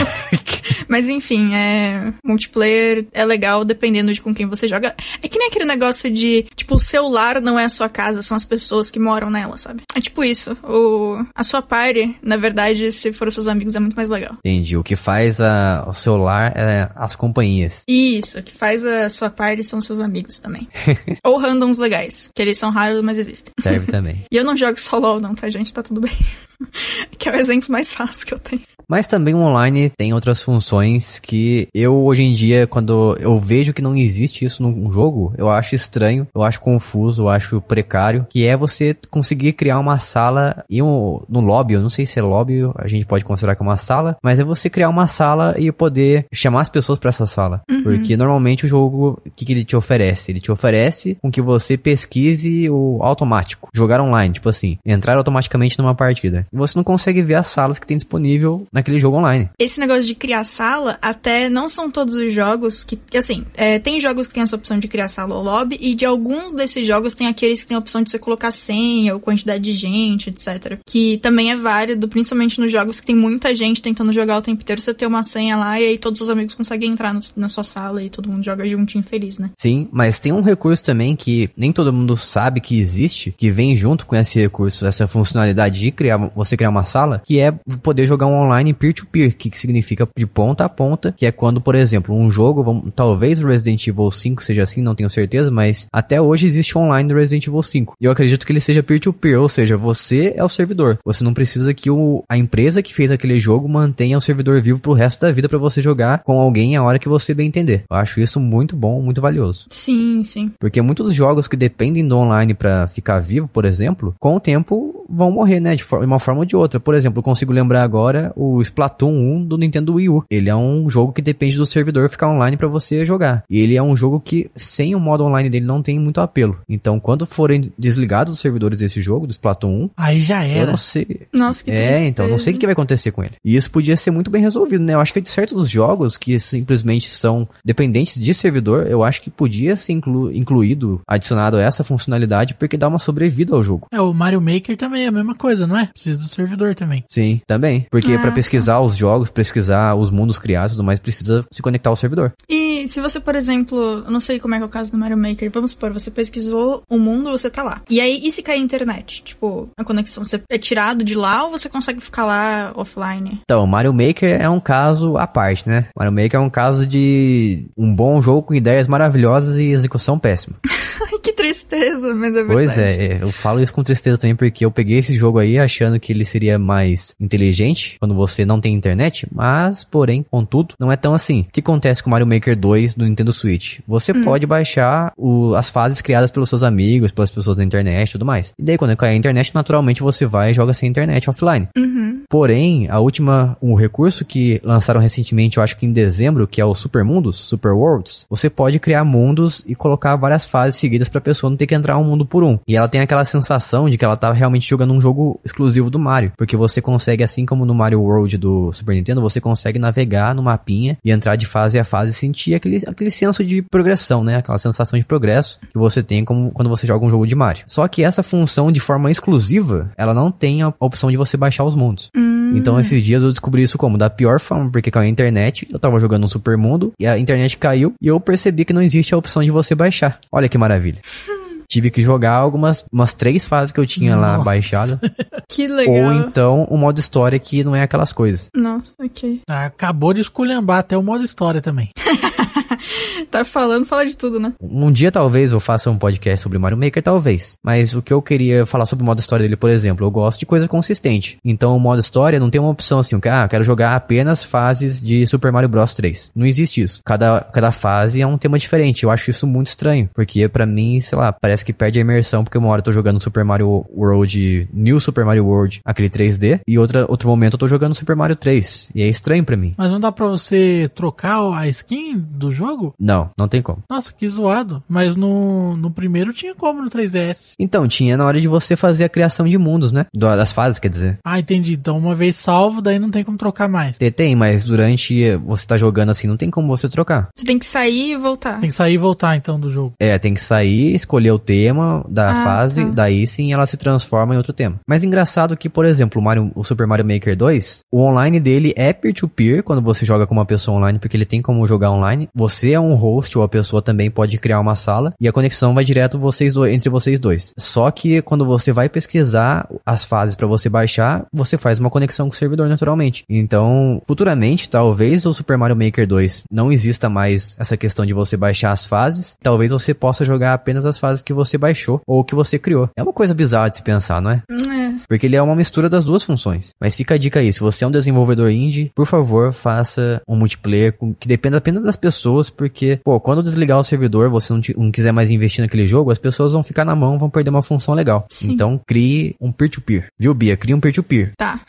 Mas enfim, é. Multiplayer é legal dependendo de com quem você joga. É que nem aquele negócio de, tipo, o celular não é a sua casa, são as pessoas que moram nela, sabe? É tipo isso. O, a sua party, na verdade, se for os seus amigos, é muito mais legal. Entendi. O que faz a, o celular é as companhias. Isso, o que faz a sua party são os seus amigos também. Ou randoms legais isso. Que eles são raros, mas existem. Serve também. e eu não jogo só LOL, não, tá, gente? Tá tudo bem. que é o exemplo mais fácil que eu tenho. Mas também o online tem outras funções que eu hoje em dia, quando eu vejo que não existe isso num jogo, eu acho estranho, eu acho confuso, eu acho precário, que é você conseguir criar uma sala e um, no lobby, eu não sei se é lobby, a gente pode considerar que é uma sala, mas é você criar uma sala e poder chamar as pessoas para essa sala. Uhum. Porque normalmente o jogo, o que, que ele te oferece? Ele te oferece com que você pesquise o automático, jogar online, tipo assim, entrar automaticamente numa partida. Você não consegue ver as salas que tem disponível naquele jogo online. Esse negócio de criar sala, até não são todos os jogos que. Assim, é, tem jogos que tem essa opção de criar sala ou lobby, e de alguns desses jogos tem aqueles que tem a opção de você colocar senha ou quantidade de gente, etc. Que também é válido, principalmente nos jogos que tem muita gente tentando jogar o tempo inteiro, você ter uma senha lá e aí todos os amigos conseguem entrar no, na sua sala e todo mundo joga juntinho feliz, né? Sim, mas tem um recurso também que nem todo mundo sabe que existe, que vem junto com esse recurso, essa funcionalidade de criar você criar uma sala, que é poder jogar um online peer-to-peer, -peer, que significa de ponta a ponta, que é quando, por exemplo, um jogo, vamos, talvez o Resident Evil 5 seja assim, não tenho certeza, mas até hoje existe online do Resident Evil 5. E eu acredito que ele seja peer-to-peer, -peer, ou seja, você é o servidor. Você não precisa que o, a empresa que fez aquele jogo mantenha o servidor vivo pro resto da vida para você jogar com alguém a hora que você bem entender. Eu acho isso muito bom, muito valioso. Sim, sim. Porque muitos jogos que dependem do online para ficar vivo, por exemplo, com o tempo vão morrer, né? De, forma, forma ou de outra. Por exemplo, eu consigo lembrar agora o Splatoon 1 do Nintendo Wii U. Ele é um jogo que depende do servidor ficar online para você jogar. E ele é um jogo que, sem o modo online dele, não tem muito apelo. Então, quando forem desligados os servidores desse jogo, do Splatoon 1, aí já era. Eu não sei. Nossa, que É, tristeza. então, não sei o que vai acontecer com ele. E isso podia ser muito bem resolvido, né? Eu acho que de certos jogos que simplesmente são dependentes de servidor, eu acho que podia ser inclu incluído, adicionado essa funcionalidade, porque dá uma sobrevida ao jogo. É, o Mario Maker também é a mesma coisa, não é? Precisa precisa do servidor também. Sim, também. Porque ah, para pesquisar tá. os jogos, pesquisar os mundos criados e tudo mais, precisa se conectar ao servidor. E se você, por exemplo, eu não sei como é que é o caso do Mario Maker, vamos supor, você pesquisou o mundo, você tá lá. E aí, e se cair a internet? Tipo, a conexão, você é tirado de lá ou você consegue ficar lá offline? Então, Mario Maker é um caso à parte, né? Mario Maker é um caso de um bom jogo com ideias maravilhosas e execução péssima. que tristeza, mas é, é verdade. Pois é, eu falo isso com tristeza também, porque eu peguei esse jogo aí achando que ele seria mais inteligente quando você não tem internet, mas, porém, contudo, não é tão assim. O que acontece com Mario Maker 2 do Nintendo Switch? Você hum. pode baixar o, as fases criadas pelos seus amigos, pelas pessoas da internet e tudo mais. E daí, quando cai a internet, naturalmente você vai e joga sem internet offline. Uhum. Porém, a última, o recurso que lançaram recentemente, eu acho que em dezembro, que é o Super Mundos Super Worlds, você pode criar mundos e colocar várias fases seguidas para a pessoa não ter que entrar um mundo por um. E ela tem aquela sensação de que ela tá realmente jogando um jogo exclusivo do Mario, porque você consegue, assim como no Mario World do Super Nintendo, você consegue navegar no mapinha e entrar de fase a fase e sentir aquele, aquele senso de progressão, né? Aquela sensação de progresso que você tem como, quando você joga um jogo de Mario. Só que essa função de forma exclusiva, ela não tem a opção de você baixar os mundos. Hum. Então esses dias eu descobri isso como? Da pior forma, porque caiu a internet, eu tava jogando um super mundo e a internet caiu e eu percebi que não existe a opção de você baixar. Olha que maravilha. tive que jogar algumas umas três fases que eu tinha Nossa. lá baixada. que legal. Ou então o um modo história que não é aquelas coisas. Nossa, ok. Ah, acabou de esculhambar até o modo história também. tá falando, fala de tudo, né? Um dia talvez eu faça um podcast sobre Mario Maker, talvez. Mas o que eu queria falar sobre o modo história dele, por exemplo, eu gosto de coisa consistente. Então o modo história não tem uma opção assim, ah, quero jogar apenas fases de Super Mario Bros 3. Não existe isso. Cada, cada fase é um tema diferente. Eu acho isso muito estranho, porque para mim, sei lá, parece que perde a imersão, porque uma hora eu tô jogando Super Mario World, New Super Mario World, aquele 3D, e outra, outro momento eu tô jogando Super Mario 3. E é estranho para mim. Mas não dá pra você trocar a skin do jogo? Não, não, não tem como. Nossa, que zoado. Mas no, no primeiro tinha como no 3DS. Então, tinha na hora de você fazer a criação de mundos, né? Das fases, quer dizer. Ah, entendi. Então, uma vez salvo, daí não tem como trocar mais. Tem, tem mas durante você tá jogando assim, não tem como você trocar. Você tem que sair e voltar. Tem que sair e voltar, então, do jogo. É, tem que sair, escolher o tema da ah, fase, tá. daí sim ela se transforma em outro tema. Mas engraçado que, por exemplo, o, Mario, o Super Mario Maker 2, o online dele é peer-to-peer, -peer, quando você joga com uma pessoa online, porque ele tem como jogar online. Você é um host ou a pessoa também pode criar uma sala e a conexão vai direto vocês dois, entre vocês dois. Só que quando você vai pesquisar as fases para você baixar, você faz uma conexão com o servidor naturalmente. Então, futuramente, talvez o Super Mario Maker 2 não exista mais essa questão de você baixar as fases, talvez você possa jogar apenas as fases que você baixou ou que você criou. É uma coisa bizarra de se pensar, não é? é porque ele é uma mistura das duas funções. Mas fica a dica aí, se você é um desenvolvedor indie, por favor, faça um multiplayer que dependa apenas das pessoas, porque, pô, quando desligar o servidor, você não, não quiser mais investir naquele jogo, as pessoas vão ficar na mão, vão perder uma função legal. Sim. Então, crie um peer-to-peer. -peer. Viu, Bia? Crie um peer-to-peer. -peer. Tá.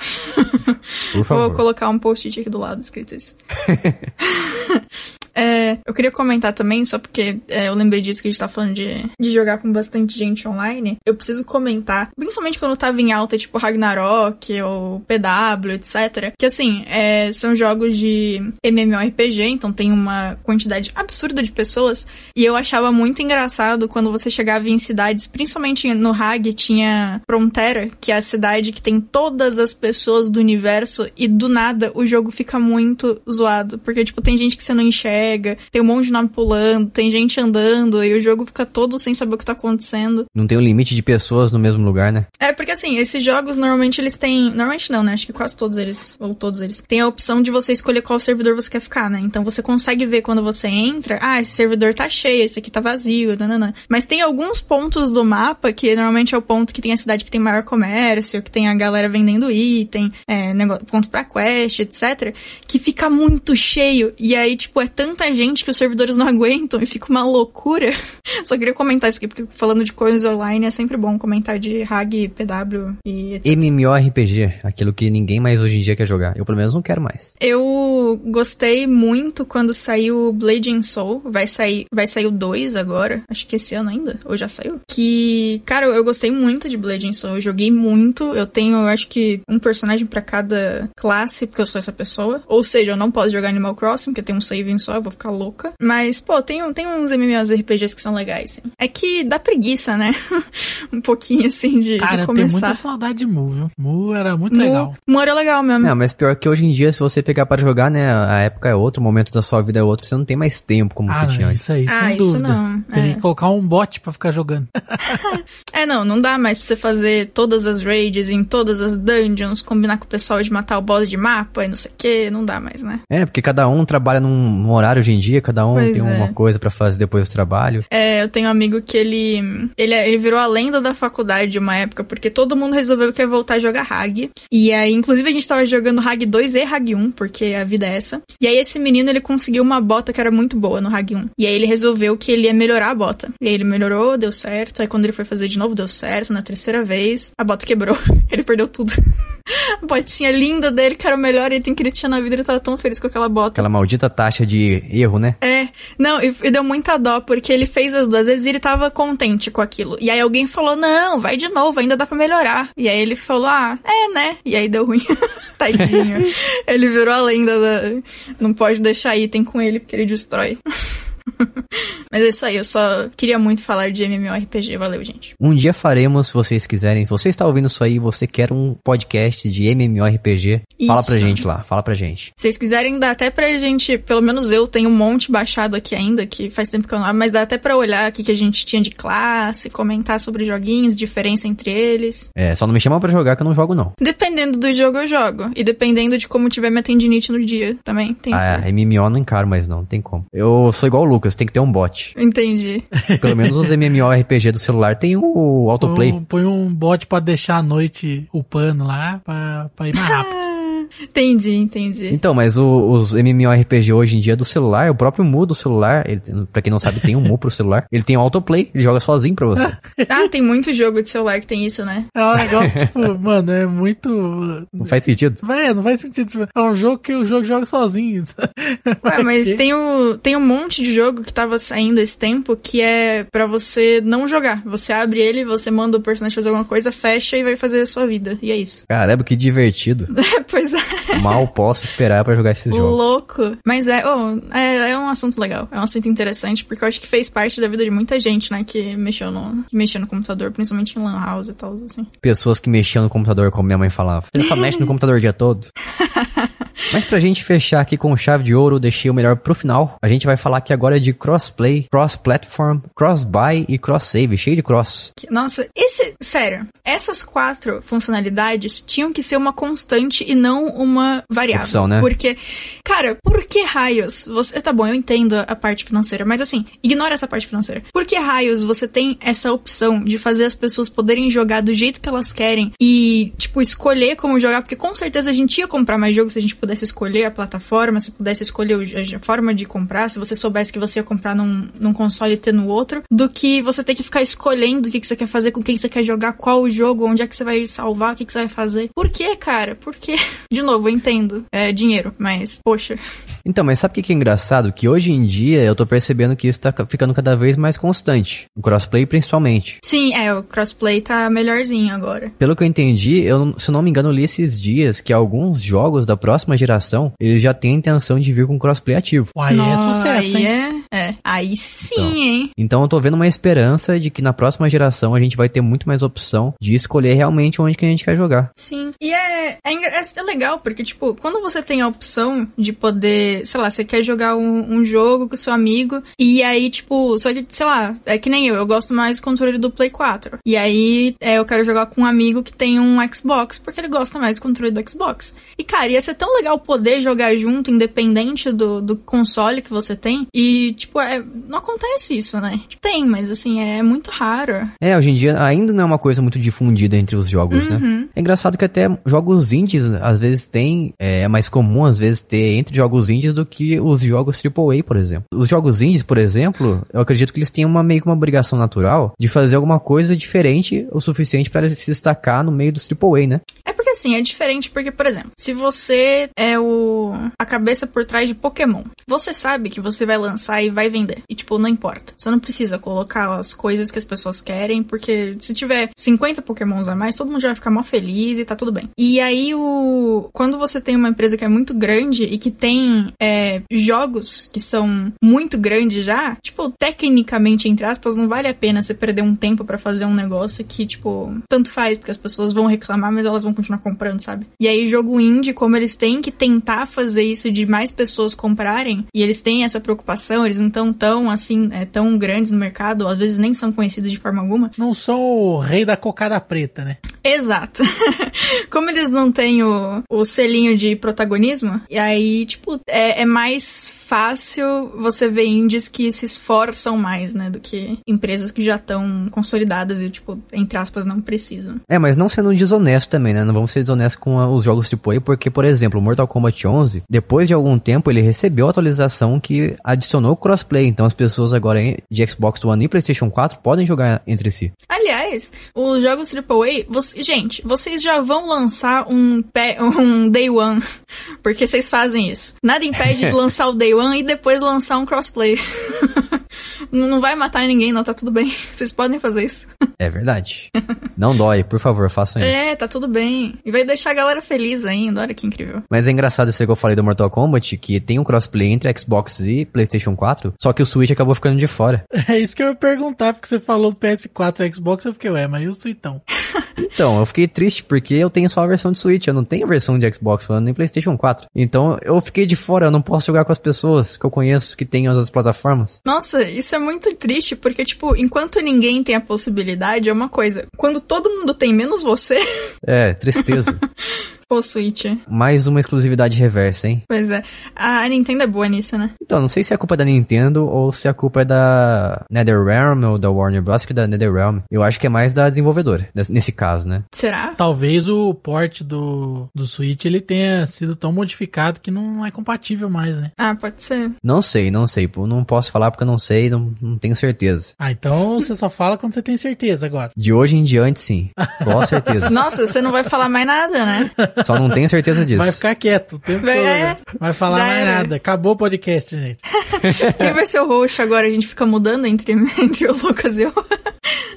Por favor. Vou colocar um post-it aqui do lado escrito isso. É, eu queria comentar também, só porque é, eu lembrei disso que a gente tá falando de, de jogar com bastante gente online. Eu preciso comentar, principalmente quando tava em alta, tipo Ragnarok ou PW, etc. Que assim, é, são jogos de MMORPG, então tem uma quantidade absurda de pessoas. E eu achava muito engraçado quando você chegava em cidades, principalmente no Rag, tinha Frontera, que é a cidade que tem todas as pessoas do universo, e do nada o jogo fica muito zoado. Porque, tipo, tem gente que você não enxerga tem um monte de nome pulando, tem gente andando, e o jogo fica todo sem saber o que tá acontecendo. Não tem um limite de pessoas no mesmo lugar, né? É, porque assim, esses jogos normalmente eles têm. Normalmente não, né? Acho que quase todos eles, ou todos eles, tem a opção de você escolher qual servidor você quer ficar, né? Então você consegue ver quando você entra, ah, esse servidor tá cheio, esse aqui tá vazio, nananã. Mas tem alguns pontos do mapa que normalmente é o ponto que tem a cidade que tem maior comércio, que tem a galera vendendo item, é, negócio, ponto pra quest, etc. Que fica muito cheio. E aí, tipo, é tão tanta gente que os servidores não aguentam e fica uma loucura. Só queria comentar isso aqui, porque falando de coisas online é sempre bom comentar de RAG, PW e etc. MMORPG, aquilo que ninguém mais hoje em dia quer jogar. Eu pelo menos não quero mais. Eu gostei muito quando saiu Blade Soul. Vai sair, vai sair o 2 agora. Acho que esse ano ainda. Ou já saiu. Que, cara, eu gostei muito de Blade Soul. Eu joguei muito. Eu tenho, eu acho que um personagem para cada classe, porque eu sou essa pessoa. Ou seja, eu não posso jogar Animal Crossing, porque eu tenho um save só, vou ficar louca. Mas, pô, tem, tem uns RPGs que são legais. É que dá preguiça, né? um pouquinho, assim, de, Cara, de começar. Cara, muita saudade de Mu, viu? Mu era muito Mu, legal. Mu era legal mesmo. Não, mas pior que hoje em dia, se você pegar para jogar, né, a época é outra, o momento da sua vida é outro, você não tem mais tempo como ah, você tinha antes. isso aí, ah, sem isso dúvida. não. tem é. que colocar um bot para ficar jogando. é, não, não dá mais pra você fazer todas as raids em todas as dungeons, combinar com o pessoal de matar o boss de mapa e não sei o que, não dá mais, né? É, porque cada um trabalha num horário horário hoje em dia, cada um pois tem é. uma coisa para fazer depois do trabalho. É, eu tenho um amigo que ele, ele é, ele virou a lenda da faculdade uma época, porque todo mundo resolveu que ia voltar a jogar Hag. E aí, inclusive, a gente tava jogando Hag 2 e Hag 1, porque a vida é essa. E aí esse menino, ele conseguiu uma bota que era muito boa no Hag 1. E aí ele resolveu que ele ia melhorar a bota. E aí ele melhorou, deu certo. Aí quando ele foi fazer de novo, deu certo. Na terceira vez, a bota quebrou. ele perdeu tudo. a botinha linda dele, que era o melhor item que ele tinha na vida, ele tava tão feliz com aquela bota. Aquela maldita taxa de erro, né? É. Não, e, e, deu muita dó, porque ele fez as duas vezes e ele tava contente com aquilo. E aí alguém falou: não, vai de novo, ainda dá pra melhorar. E aí ele falou: ah, é, né? E aí deu ruim. Tadinho. ele virou a lenda da. Não pode deixar item com ele, porque ele destrói. Mas é isso aí, eu só queria muito falar de MMORPG. Valeu, gente. Um dia faremos, se vocês quiserem. Você está ouvindo isso aí, você quer um podcast de MMORPG? Isso. Fala pra gente lá, fala pra gente. Se vocês quiserem, dá até pra gente, pelo menos eu tenho um monte baixado aqui ainda, que faz tempo que eu não abro, mas dá até pra olhar o que a gente tinha de classe, comentar sobre joguinhos, diferença entre eles. É, só não me chama pra jogar que eu não jogo, não. Dependendo do jogo, eu jogo. E dependendo de como tiver minha tendinite no dia também. Tem ah, isso. É, MMO não encaro mais, não, não tem como. Eu sou igual o Lucas tem que ter um bot. Entendi. Pelo menos os MMORPG do celular tem o autoplay. Põe um, põe um bot pra deixar a noite o pano lá, pra, pra ir mais rápido. entendi, entendi. Então, mas o, os MMORPG hoje em dia do celular, o próprio Mu do celular, ele, pra quem não sabe, tem um Mu pro celular, ele tem um autoplay, ele joga sozinho pra você. ah, tem muito jogo de celular que tem isso, né? É um negócio, tipo, mano, é muito. Não faz sentido. É, não faz sentido. Tipo, é um jogo que o jogo joga sozinho. Ué, mas tem, o, tem um monte de jogo que tava saindo esse tempo que é para você não jogar. Você abre ele, você manda o personagem fazer alguma coisa, fecha e vai fazer a sua vida. E é isso. Caramba, que divertido. pois Mal posso esperar para jogar esses jogos. Louco. Mas é, oh, é, é, um assunto legal. É um assunto interessante, porque eu acho que fez parte da vida de muita gente, né? Que mexeu no, que mexeu no computador, principalmente em Lan House e tal, assim. Pessoas que mexiam no computador, como minha mãe falava. Você só mexe no computador o dia todo? Mas pra gente fechar aqui com chave de ouro, deixei o melhor pro final. A gente vai falar aqui agora de crossplay, cross-platform, cross-buy e cross-save, cheio de cross. Nossa, esse, sério, essas quatro funcionalidades tinham que ser uma constante e não uma variável. Opção, né? Porque, cara, por que raios você. Tá bom, eu entendo a parte financeira, mas assim, ignora essa parte financeira. Por que raios você tem essa opção de fazer as pessoas poderem jogar do jeito que elas querem e, tipo, escolher como jogar? Porque com certeza a gente ia comprar mais jogos se a gente pudesse pudesse escolher a plataforma, se pudesse escolher a forma de comprar, se você soubesse que você ia comprar num, num console e ter no outro, do que você ter que ficar escolhendo o que, que você quer fazer, com quem você quer jogar, qual o jogo, onde é que você vai salvar, o que, que você vai fazer. Por que, cara? Por que? De novo, eu entendo. É dinheiro, mas, poxa. Então, mas sabe o que é engraçado? Que hoje em dia eu tô percebendo que isso tá ficando cada vez mais constante. O crossplay principalmente. Sim, é, o crossplay tá melhorzinho agora. Pelo que eu entendi, eu, se eu não me engano, li esses dias que alguns jogos da próxima próxima geração, ele já tem a intenção de vir com crossplay ativo. Uai, é sucesso, hein? É... É. Aí sim, então, hein? Então eu tô vendo uma esperança de que na próxima geração a gente vai ter muito mais opção de escolher realmente onde que a gente quer jogar. Sim. E é, é, é, é legal, porque, tipo, quando você tem a opção de poder, sei lá, você quer jogar um, um jogo com seu amigo, e aí, tipo, só que, sei lá, é que nem eu, eu gosto mais do controle do Play 4. E aí é, eu quero jogar com um amigo que tem um Xbox, porque ele gosta mais do controle do Xbox. E, cara, ia ser tão legal poder jogar junto, independente do, do console que você tem, e tipo, é, não acontece isso, né? Tipo, tem, mas assim, é muito raro. É, hoje em dia ainda não é uma coisa muito difundida entre os jogos, né? uhum. né? É engraçado que até jogos indies às vezes tem, é, é mais comum às vezes ter entre jogos indies do que os jogos AAA, por exemplo. Os jogos indies, por exemplo, eu acredito que eles têm uma meio que uma obrigação natural de fazer alguma coisa diferente o suficiente para se destacar no meio dos AAA, né? Porque assim, é diferente porque, por exemplo, se você é o a cabeça por trás de Pokémon, você sabe que você vai lançar e vai vender. E tipo, não importa. Você não precisa colocar as coisas que as pessoas querem, porque se tiver 50 Pokémons a mais, todo mundo já vai ficar mó feliz e tá tudo bem. E aí o quando você tem uma empresa que é muito grande e que tem é, jogos que são muito grandes já, tipo, tecnicamente entre aspas, não vale a pena você perder um tempo para fazer um negócio que tipo, tanto faz porque as pessoas vão reclamar, mas elas vão continuar continuar comprando, sabe? E aí, jogo indie, como eles têm que tentar fazer isso de mais pessoas comprarem, e eles têm essa preocupação, eles não estão tão, assim, é, tão grandes no mercado, ou às vezes nem são conhecidos de forma alguma. Não são o rei da cocada preta, né? Exato. Como eles não têm o, o selinho de protagonismo, e aí, tipo, é, é, mais fácil você ver indies que se esforçam mais, né? Do que empresas que já estão consolidadas e, tipo, entre aspas, não precisam. É, mas não sendo desonesto também, né? Não vamos ser desonestos com a, os jogos tipo aí, porque, por exemplo, Mortal Kombat 11, depois de algum tempo, ele recebeu a atualização que adicionou crossplay. Então, as pessoas agora de Xbox One e PlayStation 4 podem jogar entre si. Aliás, os jogos AAA, você Gente, vocês já vão lançar um, um Day One, porque vocês fazem isso. Nada impede de lançar o Day One e depois lançar um crossplay. não vai matar ninguém, não, tá tudo bem. Vocês podem fazer isso. É verdade. Não dói, por favor, façam isso. É, tá tudo bem. E vai deixar a galera feliz ainda, olha que incrível. Mas é engraçado isso que eu falei do Mortal Kombat, que tem um crossplay entre Xbox e PlayStation 4, só que o Switch acabou ficando de fora. É isso que eu ia perguntar, porque você falou PS4 e Xbox, eu fiquei, ué, mas e o Switchão? Então, então, eu fiquei triste porque eu tenho só a versão de Switch, eu não tenho a versão de Xbox One nem PlayStation 4. Então, eu fiquei de fora, eu não posso jogar com as pessoas que eu conheço que têm as outras plataformas. Nossa, isso é muito triste porque, tipo, enquanto ninguém tem a possibilidade, é uma coisa. Quando todo mundo tem, menos você. É, tristeza. Ou Switch. Mais uma exclusividade reversa, hein? Pois é. A Nintendo é boa nisso, né? Então, não sei se é a culpa é da Nintendo ou se é a culpa é da NetherRealm ou da Warner Bros. que é da NetherRealm. Eu acho que é mais da desenvolvedora, nesse caso, né? Será? Talvez o port do, do Switch ele tenha sido tão modificado que não é compatível mais, né? Ah, pode ser. Não sei, não sei. Não posso falar porque eu não sei, não, não tenho certeza. Ah, então você só fala quando você tem certeza agora. De hoje em diante, sim. Com certeza. Nossa, você não vai falar mais nada, né? Só não tenho certeza disso. Vai ficar quieto o tempo é, todo. Vai falar mais era. nada. Acabou o podcast, gente. Quem vai ser o roxo agora? A gente fica mudando entre, entre o Lucas e eu.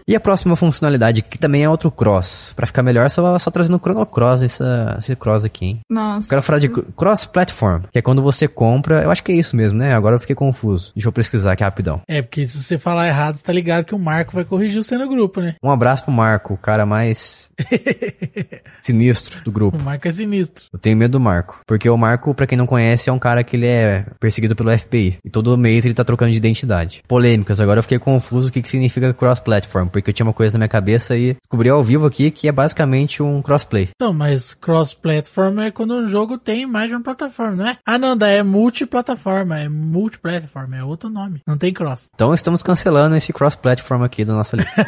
E a próxima funcionalidade, que também é outro cross. Pra ficar melhor, só, só trazendo o Chrono Cross, essa, esse cross aqui, hein? Nossa. Quero falar de cross-platform, que é quando você compra. Eu acho que é isso mesmo, né? Agora eu fiquei confuso. Deixa eu pesquisar aqui rapidão. É, porque se você falar errado, você tá ligado que o Marco vai corrigir você no grupo, né? Um abraço pro Marco, o cara mais sinistro do grupo. Marco é sinistro. Eu tenho medo do Marco. Porque o Marco, para quem não conhece, é um cara que ele é perseguido pelo FBI. E todo mês ele tá trocando de identidade. Polêmicas, agora eu fiquei confuso o que, que significa cross-platform, porque eu tinha uma coisa na minha cabeça e descobri ao vivo aqui que é basicamente um crossplay. Não, mas cross-platform é quando um jogo tem mais de uma plataforma, não é? Ah, não, daí é multiplataforma, é multiplatform, é outro nome. Não tem cross. Então estamos cancelando esse cross-platform aqui da nossa lista.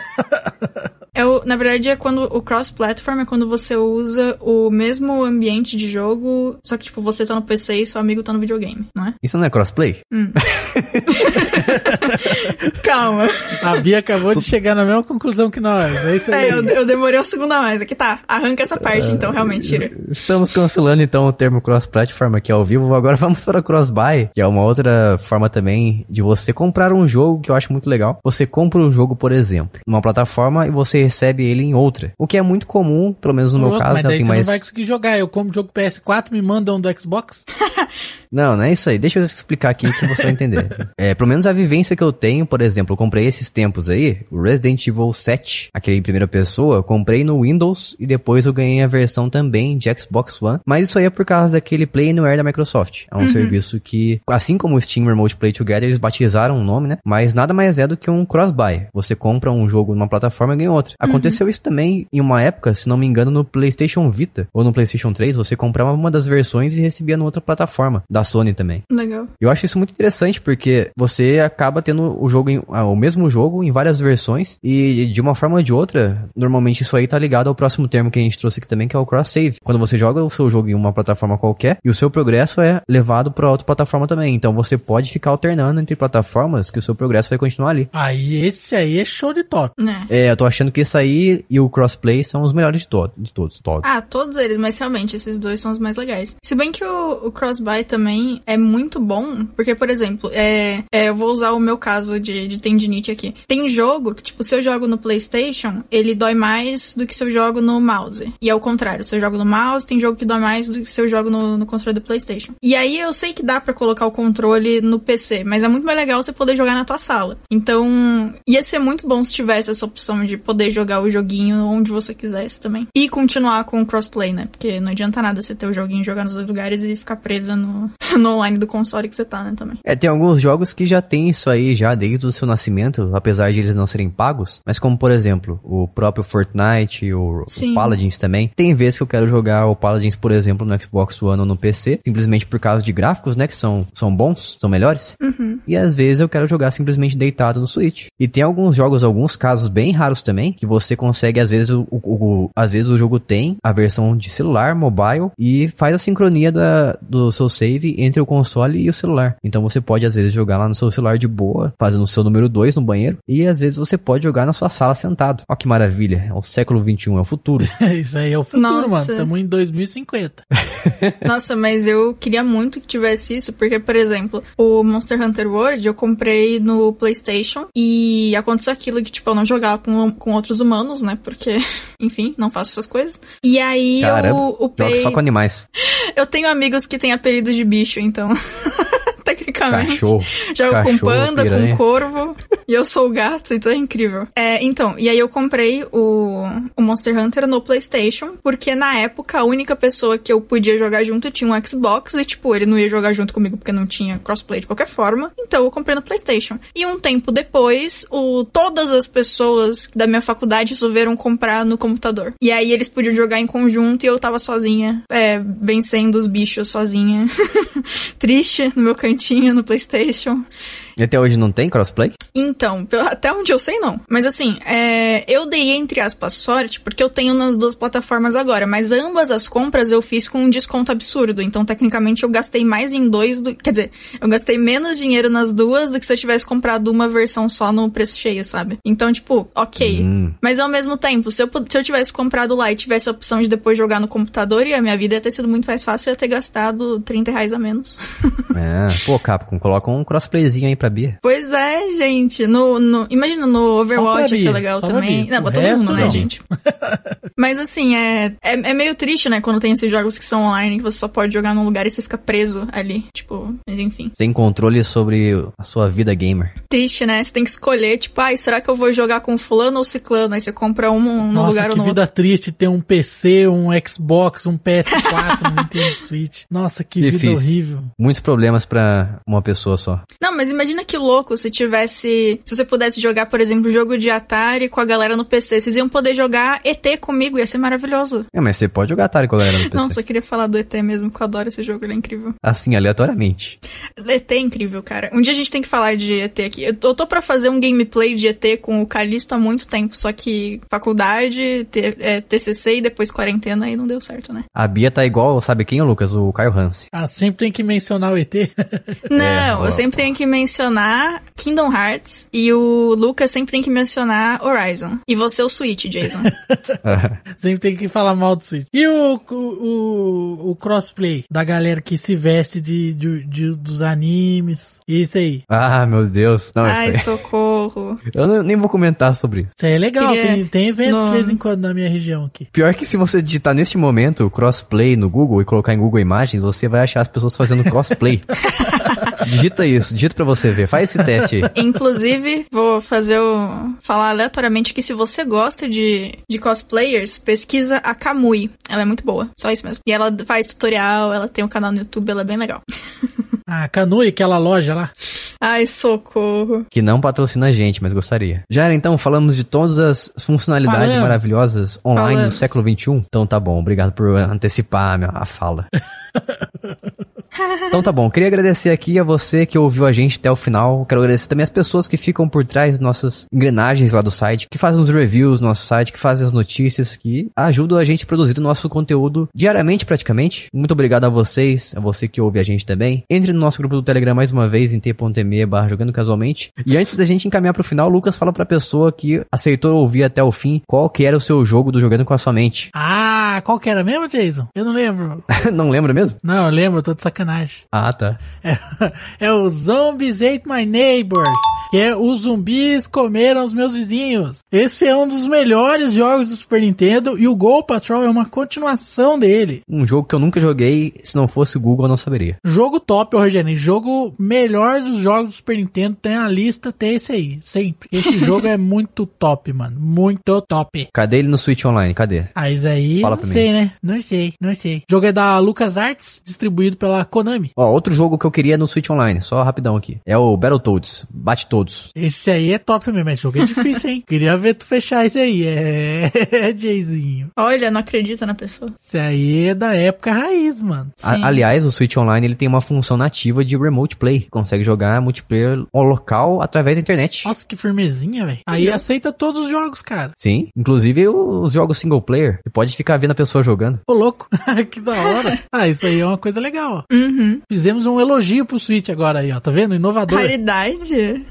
É o, na verdade, é quando o cross-platform é quando você usa o mesmo ambiente de jogo, só que, tipo, você tá no PC e seu amigo tá no videogame, não é? Isso não é crossplay? Hum. Calma. A Bia acabou de chegar na mesma conclusão que nós. É isso é, aí. É, eu, eu demorei um segundo a mais. Aqui tá. Arranca essa parte, uh, então, realmente, tira. Estamos cancelando, então, o termo cross-platform aqui ao vivo. Agora vamos para cross-buy, que é uma outra forma também de você comprar um jogo que eu acho muito legal. Você compra um jogo, por exemplo, numa plataforma e você você recebe ele em outra. O que é muito comum, pelo menos no meu caso, mas né, daí tem você mais... não vai conseguir jogar. Eu como jogo PS4, me mandam do Xbox. Não, não é isso aí. Deixa eu explicar aqui que você vai entender. é, pelo menos a vivência que eu tenho, por exemplo, eu comprei esses tempos aí, o Resident Evil 7, aquele em primeira pessoa, eu comprei no Windows e depois eu ganhei a versão também de Xbox One. Mas isso aí é por causa daquele Play Anywhere da Microsoft. É um uhum. serviço que, assim como o Steam Remote Play Together, eles batizaram o nome, né? Mas nada mais é do que um cross-buy. Você compra um jogo numa plataforma e ganha outra. Uhum. Aconteceu uhum. isso também em uma época, se não me engano, no PlayStation Vita ou no PlayStation 3, você comprava uma das versões e recebia na outra plataforma. Da da Sony também. Legal. Eu acho isso muito interessante porque você acaba tendo o jogo, em, ah, o mesmo jogo em várias versões e de uma forma ou de outra, normalmente isso aí tá ligado ao próximo termo que a gente trouxe aqui também, que é o cross-save. Quando você joga o seu jogo em uma plataforma qualquer e o seu progresso é levado para outra plataforma também. Então você pode ficar alternando entre plataformas que o seu progresso vai continuar ali. Aí esse aí é show de top. É, é eu tô achando que esse aí e o crossplay são os melhores de, todos, de todos, todos. Ah, todos eles, mas realmente esses dois são os mais legais. Se bem que o, o crossbuy também também é muito bom, porque, por exemplo, é, é eu vou usar o meu caso de, de tendinite aqui. Tem jogo que, tipo, se eu jogo no PlayStation, ele dói mais do que se eu jogo no mouse. E é o contrário, se eu jogo no mouse, tem jogo que dói mais do que se eu jogo no, no controle do PlayStation. E aí eu sei que dá para colocar o controle no PC, mas é muito mais legal você poder jogar na tua sala. Então, ia ser muito bom se tivesse essa opção de poder jogar o joguinho onde você quisesse também. E continuar com o crossplay, né? Porque não adianta nada você ter o joguinho jogar nos dois lugares e ficar presa no, no online do console que você tá, né, também. É, tem alguns jogos que já tem isso aí já desde o seu nascimento, apesar de eles não serem pagos, mas como, por exemplo, o próprio Fortnite, o, o Paladins também, tem vezes que eu quero jogar o Paladins, por exemplo, no Xbox One ou no PC, simplesmente por causa de gráficos, né, que são, são bons, são melhores, uhum. e às vezes eu quero jogar simplesmente deitado no Switch. E tem alguns jogos, alguns casos bem raros também, que você consegue, às vezes, o, o, o às vezes o jogo tem a versão de celular, mobile, e faz a sincronia da, do seu save entre o console e o celular. Então você pode às vezes jogar lá no seu celular de boa, fazendo o seu número 2 no banheiro, e às vezes você pode jogar na sua sala sentado. Ó que maravilha, é o século 21, é o futuro. É isso aí é o futuro, Nossa. mano. Estamos em 2050. Nossa, mas eu queria muito que tivesse isso, porque por exemplo, o Monster Hunter World eu comprei no PlayStation e aconteceu aquilo que tipo eu não jogava com, com outros humanos, né? Porque, enfim, não faço essas coisas. E aí Caramba, eu upei... só com animais. Eu tenho amigos que têm apelido de bicho lixo, então. Tá basicamente. Cachorro. já Cachorro, com panda, piranha. com corvo. E eu sou o gato, então é incrível. É, então, e aí eu comprei o, o Monster Hunter no PlayStation, porque na época a única pessoa que eu podia jogar junto tinha um Xbox, e tipo, ele não ia jogar junto comigo porque não tinha crossplay de qualquer forma. Então eu comprei no PlayStation. E um tempo depois, o, todas as pessoas da minha faculdade resolveram comprar no computador. E aí eles podiam jogar em conjunto e eu tava sozinha, é, vencendo os bichos sozinha. Triste, no meu cantinho no PlayStation. E até hoje não tem crossplay? Então, até onde eu sei, não. Mas assim, é, eu dei entre aspas sorte, porque eu tenho nas duas plataformas agora, mas ambas as compras eu fiz com um desconto absurdo. Então, tecnicamente, eu gastei mais em dois do. Quer dizer, eu gastei menos dinheiro nas duas do que se eu tivesse comprado uma versão só no preço cheio, sabe? Então, tipo, ok. Hum. Mas ao mesmo tempo, se eu, se eu tivesse comprado lá e tivesse a opção de depois jogar no computador, e a minha vida ia ter sido muito mais fácil, eu ia ter gastado 30 reais a menos. é, pô, Capcom, coloca um crossplayzinho aí pra Bia? Pois é, gente. No, no imagina no Overwatch isso é legal também. Não, pra todo mundo, né, gente? Mas assim, é, é, é, meio triste, né, quando tem esses jogos que são online, que você só pode jogar num lugar e você fica preso ali. Tipo, mas enfim. Sem controle sobre a sua vida gamer. Triste, né? Você tem que escolher, tipo, ai, ah, será que eu vou jogar com fulano ou ciclano? Aí você compra um no Nossa, lugar ou no outro. Nossa, que vida triste ter um PC, um Xbox, um PS4, um Nintendo Switch. Nossa, que Difícil. vida horrível. Muitos problemas pra uma pessoa só. Não, mas imagina Imagina que louco se tivesse. Se você pudesse jogar, por exemplo, um jogo de Atari com a galera no PC. Vocês iam poder jogar ET comigo, ia ser maravilhoso. É, mas você pode jogar Atari com a galera no PC. Não, só queria falar do ET mesmo, que eu adoro esse jogo, ele é incrível. Assim, aleatoriamente. ET é incrível, cara. Um dia a gente tem que falar de ET aqui. Eu tô pra fazer um gameplay de ET com o Calixto há muito tempo, só que faculdade, t, é, TCC e depois quarentena aí não deu certo, né? A Bia tá igual, sabe quem, Lucas? O Caio Hans. Ah, sempre tem que mencionar o ET? não, é, eu sempre tenho que mencionar mencionar Kingdom Hearts e o Lucas sempre tem que mencionar Horizon. E você é o Switch, Jason. sempre tem que falar mal do Switch. E o, o, o crossplay da galera que se veste de, de, de dos animes. E isso aí. Ah, meu Deus. Não, Ai, socorro. Eu não, nem vou comentar sobre isso. Isso é legal. Tem, tem evento no... de vez em quando na minha região aqui. Pior que se você digitar nesse momento crossplay no Google e colocar em Google Imagens, você vai achar as pessoas fazendo crossplay. digita isso, digita pra você ver. Faz esse teste aí. Inclusive, vou fazer o. falar aleatoriamente que se você gosta de, de cosplayers, pesquisa a Kamui. Ela é muito boa. Só isso mesmo. E ela faz tutorial, ela tem um canal no YouTube, ela é bem legal. Ah, Kanui, aquela loja lá. Ai, socorro. Que não patrocina a gente, mas gostaria. Já então, falamos de todas as funcionalidades Falamos. maravilhosas online Falamos. do século XXI? Então tá bom, obrigado por antecipar a minha- a fala. então tá bom, queria agradecer aqui a você que ouviu a gente até o final. Quero agradecer também as pessoas que ficam por trás das nossas engrenagens lá do site, que fazem os reviews no nosso site, que fazem as notícias, que ajudam a gente a produzir o nosso conteúdo diariamente praticamente. Muito obrigado a vocês, a você que ouve a gente também. Entre no nosso grupo do Telegram mais uma vez em t.me barra jogando casualmente. E antes da gente encaminhar pro final, o Lucas fala pra pessoa que aceitou ouvir até o fim qual que era o seu jogo do Jogando com a Sua Mente. Ah, qual que era mesmo, Jason? Eu não lembro. não lembra mesmo? Não, eu lembro, tô de sacanagem sacanagem. Ah, tá. É, é o Zombies Ate My Neighbors que é Os Zumbis Comeram os Meus Vizinhos. Esse é um dos melhores jogos do Super Nintendo e o Go Patrol é uma continuação dele. Um jogo que eu nunca joguei, se não fosse o Google eu não saberia. Jogo top, Rogério, jogo melhor dos jogos do Super Nintendo, tem a lista até esse aí, sempre. Esse jogo é muito top, mano, muito top. Cadê ele no Switch Online? Cadê? Ah, isso aí, Fala não sei, mim. né? Não sei, não sei. O jogo é da LucasArts, distribuído pela Konami. Ó, outro jogo que eu queria no Switch Online, só rapidão aqui. É o Battletoads, Battletoads todos. Esse aí é top mesmo, é jogo é difícil, hein? Queria ver tu fechar esse aí, é, é Jayzinho. Olha, não acredita na pessoa. Esse aí é da época raiz, mano. A, aliás, o Switch Online ele tem uma função nativa de remote play, consegue jogar multiplayer local através da internet. Nossa, que firmezinha, velho. Aí aceita todos os jogos, cara. Sim, inclusive os jogos single player. Você pode ficar vendo a pessoa jogando. Ô, louco. que da hora. ah, isso aí é uma coisa legal, ó. Uhum. Fizemos um elogio pro Switch agora aí, ó. Tá vendo? Inovador. Caridade.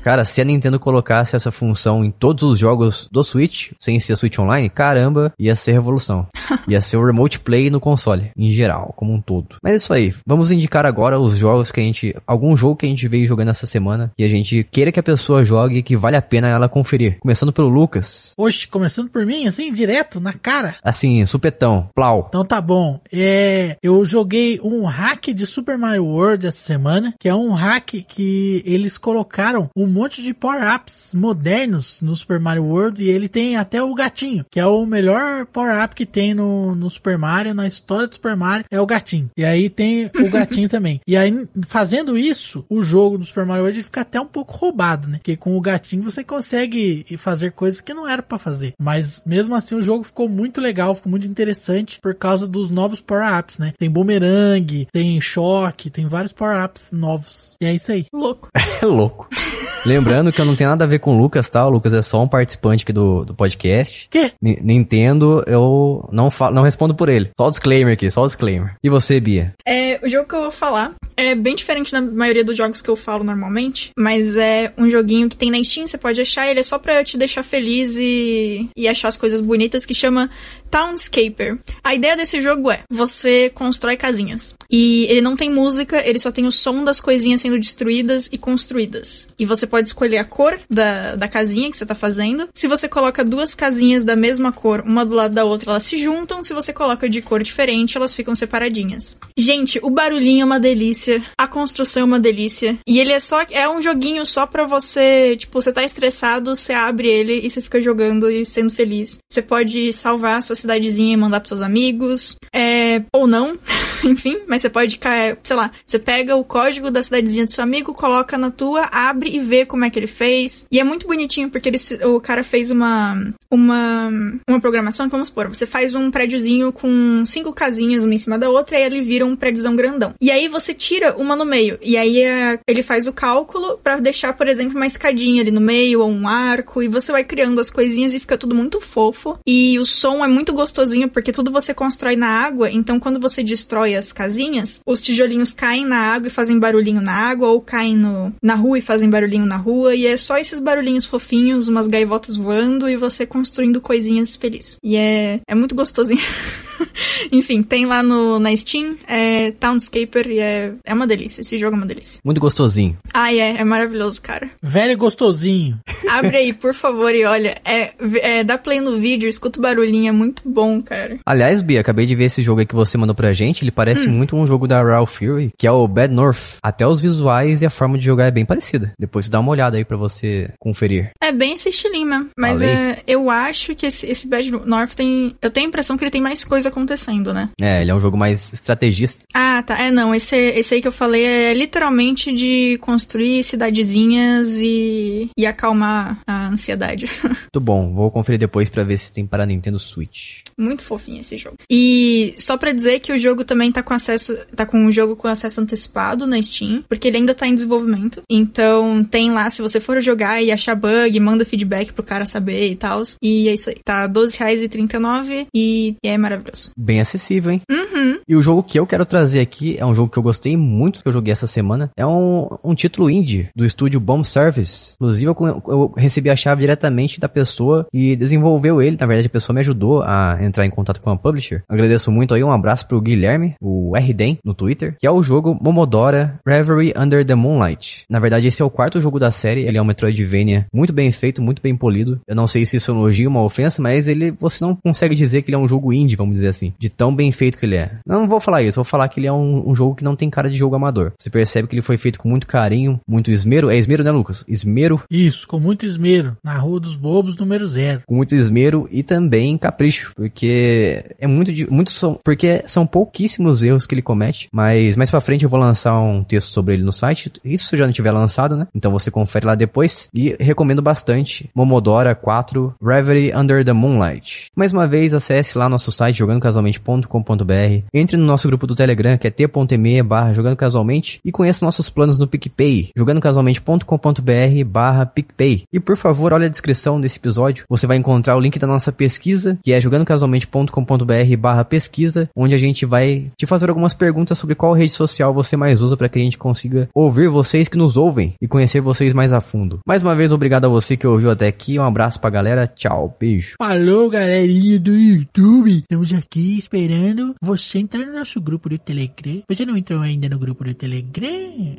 Cara, Cara, se a Nintendo colocasse essa função em todos os jogos do Switch, sem ser Switch Online, caramba, ia ser revolução. ia ser o Remote Play no console, em geral, como um todo. Mas é isso aí. Vamos indicar agora os jogos que a gente... Algum jogo que a gente veio jogando essa semana e a gente queira que a pessoa jogue que vale a pena ela conferir. Começando pelo Lucas. Oxe, começando por mim, assim, direto, na cara? Assim, supetão, plau. Então tá bom. É... Eu joguei um hack de Super Mario World essa semana, que é um hack que eles colocaram um monte monte de power-ups modernos no Super Mario World e ele tem até o gatinho, que é o melhor power-up que tem no, no Super Mario, na história do Super Mario, é o gatinho. E aí tem o gatinho também. E aí, fazendo isso, o jogo do Super Mario World fica até um pouco roubado, né? Porque com o gatinho você consegue fazer coisas que não era para fazer. Mas mesmo assim o jogo ficou muito legal, ficou muito interessante por causa dos novos power-ups, né? Tem bumerangue, tem choque, tem vários power-ups novos. E é isso aí. Louco. É louco. Lembrando que eu não tenho nada a ver com o Lucas, tá? O Lucas é só um participante aqui do, do podcast. Quê? N Nintendo, eu não, falo, não respondo por ele. Só o disclaimer aqui, só o disclaimer. E você, Bia? É, o jogo que eu vou falar é bem diferente da maioria dos jogos que eu falo normalmente, mas é um joguinho que tem na Steam, você pode achar, ele é só pra te deixar feliz e, e achar as coisas bonitas, que chama Townscaper. A ideia desse jogo é: você constrói casinhas. E ele não tem música, ele só tem o som das coisinhas sendo destruídas e construídas. E você pode escolher a cor da, da casinha que você tá fazendo. Se você coloca duas casinhas da mesma cor, uma do lado da outra, elas se juntam. Se você coloca de cor diferente, elas ficam separadinhas. Gente, o barulhinho é uma delícia, a construção é uma delícia. E ele é só é um joguinho só pra você, tipo, você tá estressado, você abre ele e você fica jogando e sendo feliz. Você pode salvar suas cidadezinha e mandar pros seus amigos. É, ou não, enfim, mas você pode, sei lá, você pega o código da cidadezinha do seu amigo, coloca na tua, abre e vê como é que ele fez. E é muito bonitinho porque o cara fez uma, uma, uma programação que, vamos supor, você faz um prédiozinho com cinco casinhas uma em cima da outra e ele vira um prédiozão grandão. E aí você tira uma no meio. E aí é, ele faz o cálculo para deixar, por exemplo, uma escadinha ali no meio ou um arco. E você vai criando as coisinhas e fica tudo muito fofo. E o som é muito muito gostosinho porque tudo você constrói na água, então quando você destrói as casinhas, os tijolinhos caem na água e fazem barulhinho na água, ou caem no, na rua e fazem barulhinho na rua, e é só esses barulhinhos fofinhos, umas gaivotas voando e você construindo coisinhas felizes. E é, é muito gostosinho. Enfim, tem lá no, na Steam, é Townscaper e é, é uma delícia. Esse jogo é uma delícia. Muito gostosinho. Ah, é, é maravilhoso, cara. Velho gostosinho. Abre aí, por favor, e olha. É, é, dá play no vídeo, escuta o barulhinho, é muito muito bom, cara. Aliás, Bia, acabei de ver esse jogo aí que você mandou pra gente. Ele parece hum. muito um jogo da Raw Fury, que é o Bad North. Até os visuais e a forma de jogar é bem parecida. Depois você dá uma olhada aí pra você conferir. É bem esse estilinho mesmo. Mas é, eu acho que esse, esse Bad North tem. Eu tenho a impressão que ele tem mais coisa acontecendo, né? É, ele é um jogo mais estrategista. Ah, tá. É, não. Esse, esse aí que eu falei é literalmente de construir cidadezinhas e, e acalmar a ansiedade. muito bom. Vou conferir depois pra ver se tem para Nintendo Switch. Muito fofinho esse jogo. E só para dizer que o jogo também tá com acesso, tá com um jogo com acesso antecipado na Steam, porque ele ainda tá em desenvolvimento. Então tem lá, se você for jogar e achar bug, manda feedback pro cara saber e tal. E é isso aí. Tá R$12,39 e, e é maravilhoso. Bem acessível, hein? Uhum. E o jogo que eu quero trazer aqui é um jogo que eu gostei muito, que eu joguei essa semana. É um, um título indie do estúdio Bomb Service. Inclusive, eu, eu recebi a chave diretamente da pessoa e desenvolveu ele. Na verdade, a pessoa me ajudou a entrar em contato com a publisher. Agradeço muito aí, um abraço pro Guilherme, o RDEM, no Twitter, que é o jogo Momodora Reverie Under the Moonlight. Na verdade, esse é o quarto jogo da série, ele é um Metroidvania muito bem feito, muito bem polido. Eu não sei se isso é um elogio, uma ofensa, mas ele, você não consegue dizer que ele é um jogo indie, vamos dizer assim, de tão bem feito que ele é. Não vou falar isso, vou falar que ele é um, um jogo que não tem cara de jogo amador. Você percebe que ele foi feito com muito carinho, muito esmero. É esmero, né, Lucas? Esmero. Isso, com muito esmero. Na Rua dos Bobos, número zero. Com muito esmero e também capricho porque é muito, muito porque são pouquíssimos erros que ele comete, mas mais para frente eu vou lançar um texto sobre ele no site, isso se já não tiver lançado, né? Então você confere lá depois e recomendo bastante Momodora 4 Reverie Under the Moonlight. Mais uma vez, acesse lá nosso site jogandocasualmente.com.br, entre no nosso grupo do Telegram que é t.me barra jogando casualmente e conheça nossos planos no PicPay, jogandocasualmente.com.br barra PicPay. E por favor, olha a descrição desse episódio, você vai encontrar o link da nossa pesquisa, que é jogandocasualmente.com.br barra pesquisa, onde a gente vai te fazer algumas perguntas sobre qual rede social você mais usa para que a gente consiga ouvir vocês que nos ouvem e conhecer vocês mais a fundo. Mais uma vez, obrigado a você que ouviu até aqui. Um abraço pra galera. Tchau, beijo. Falou, galerinha do YouTube. Estamos aqui esperando você entrar no nosso grupo do Telegram. Você não entrou ainda no grupo do Telegram?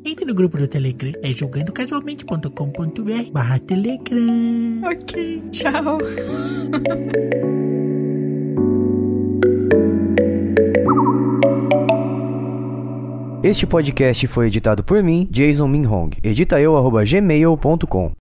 Entre no grupo do Telegram. É jogandocasualmente.com.br barra Telegram. Ok, tchau. Este podcast foi editado por mim, Jason Minhong. Edita eu, gmail.com.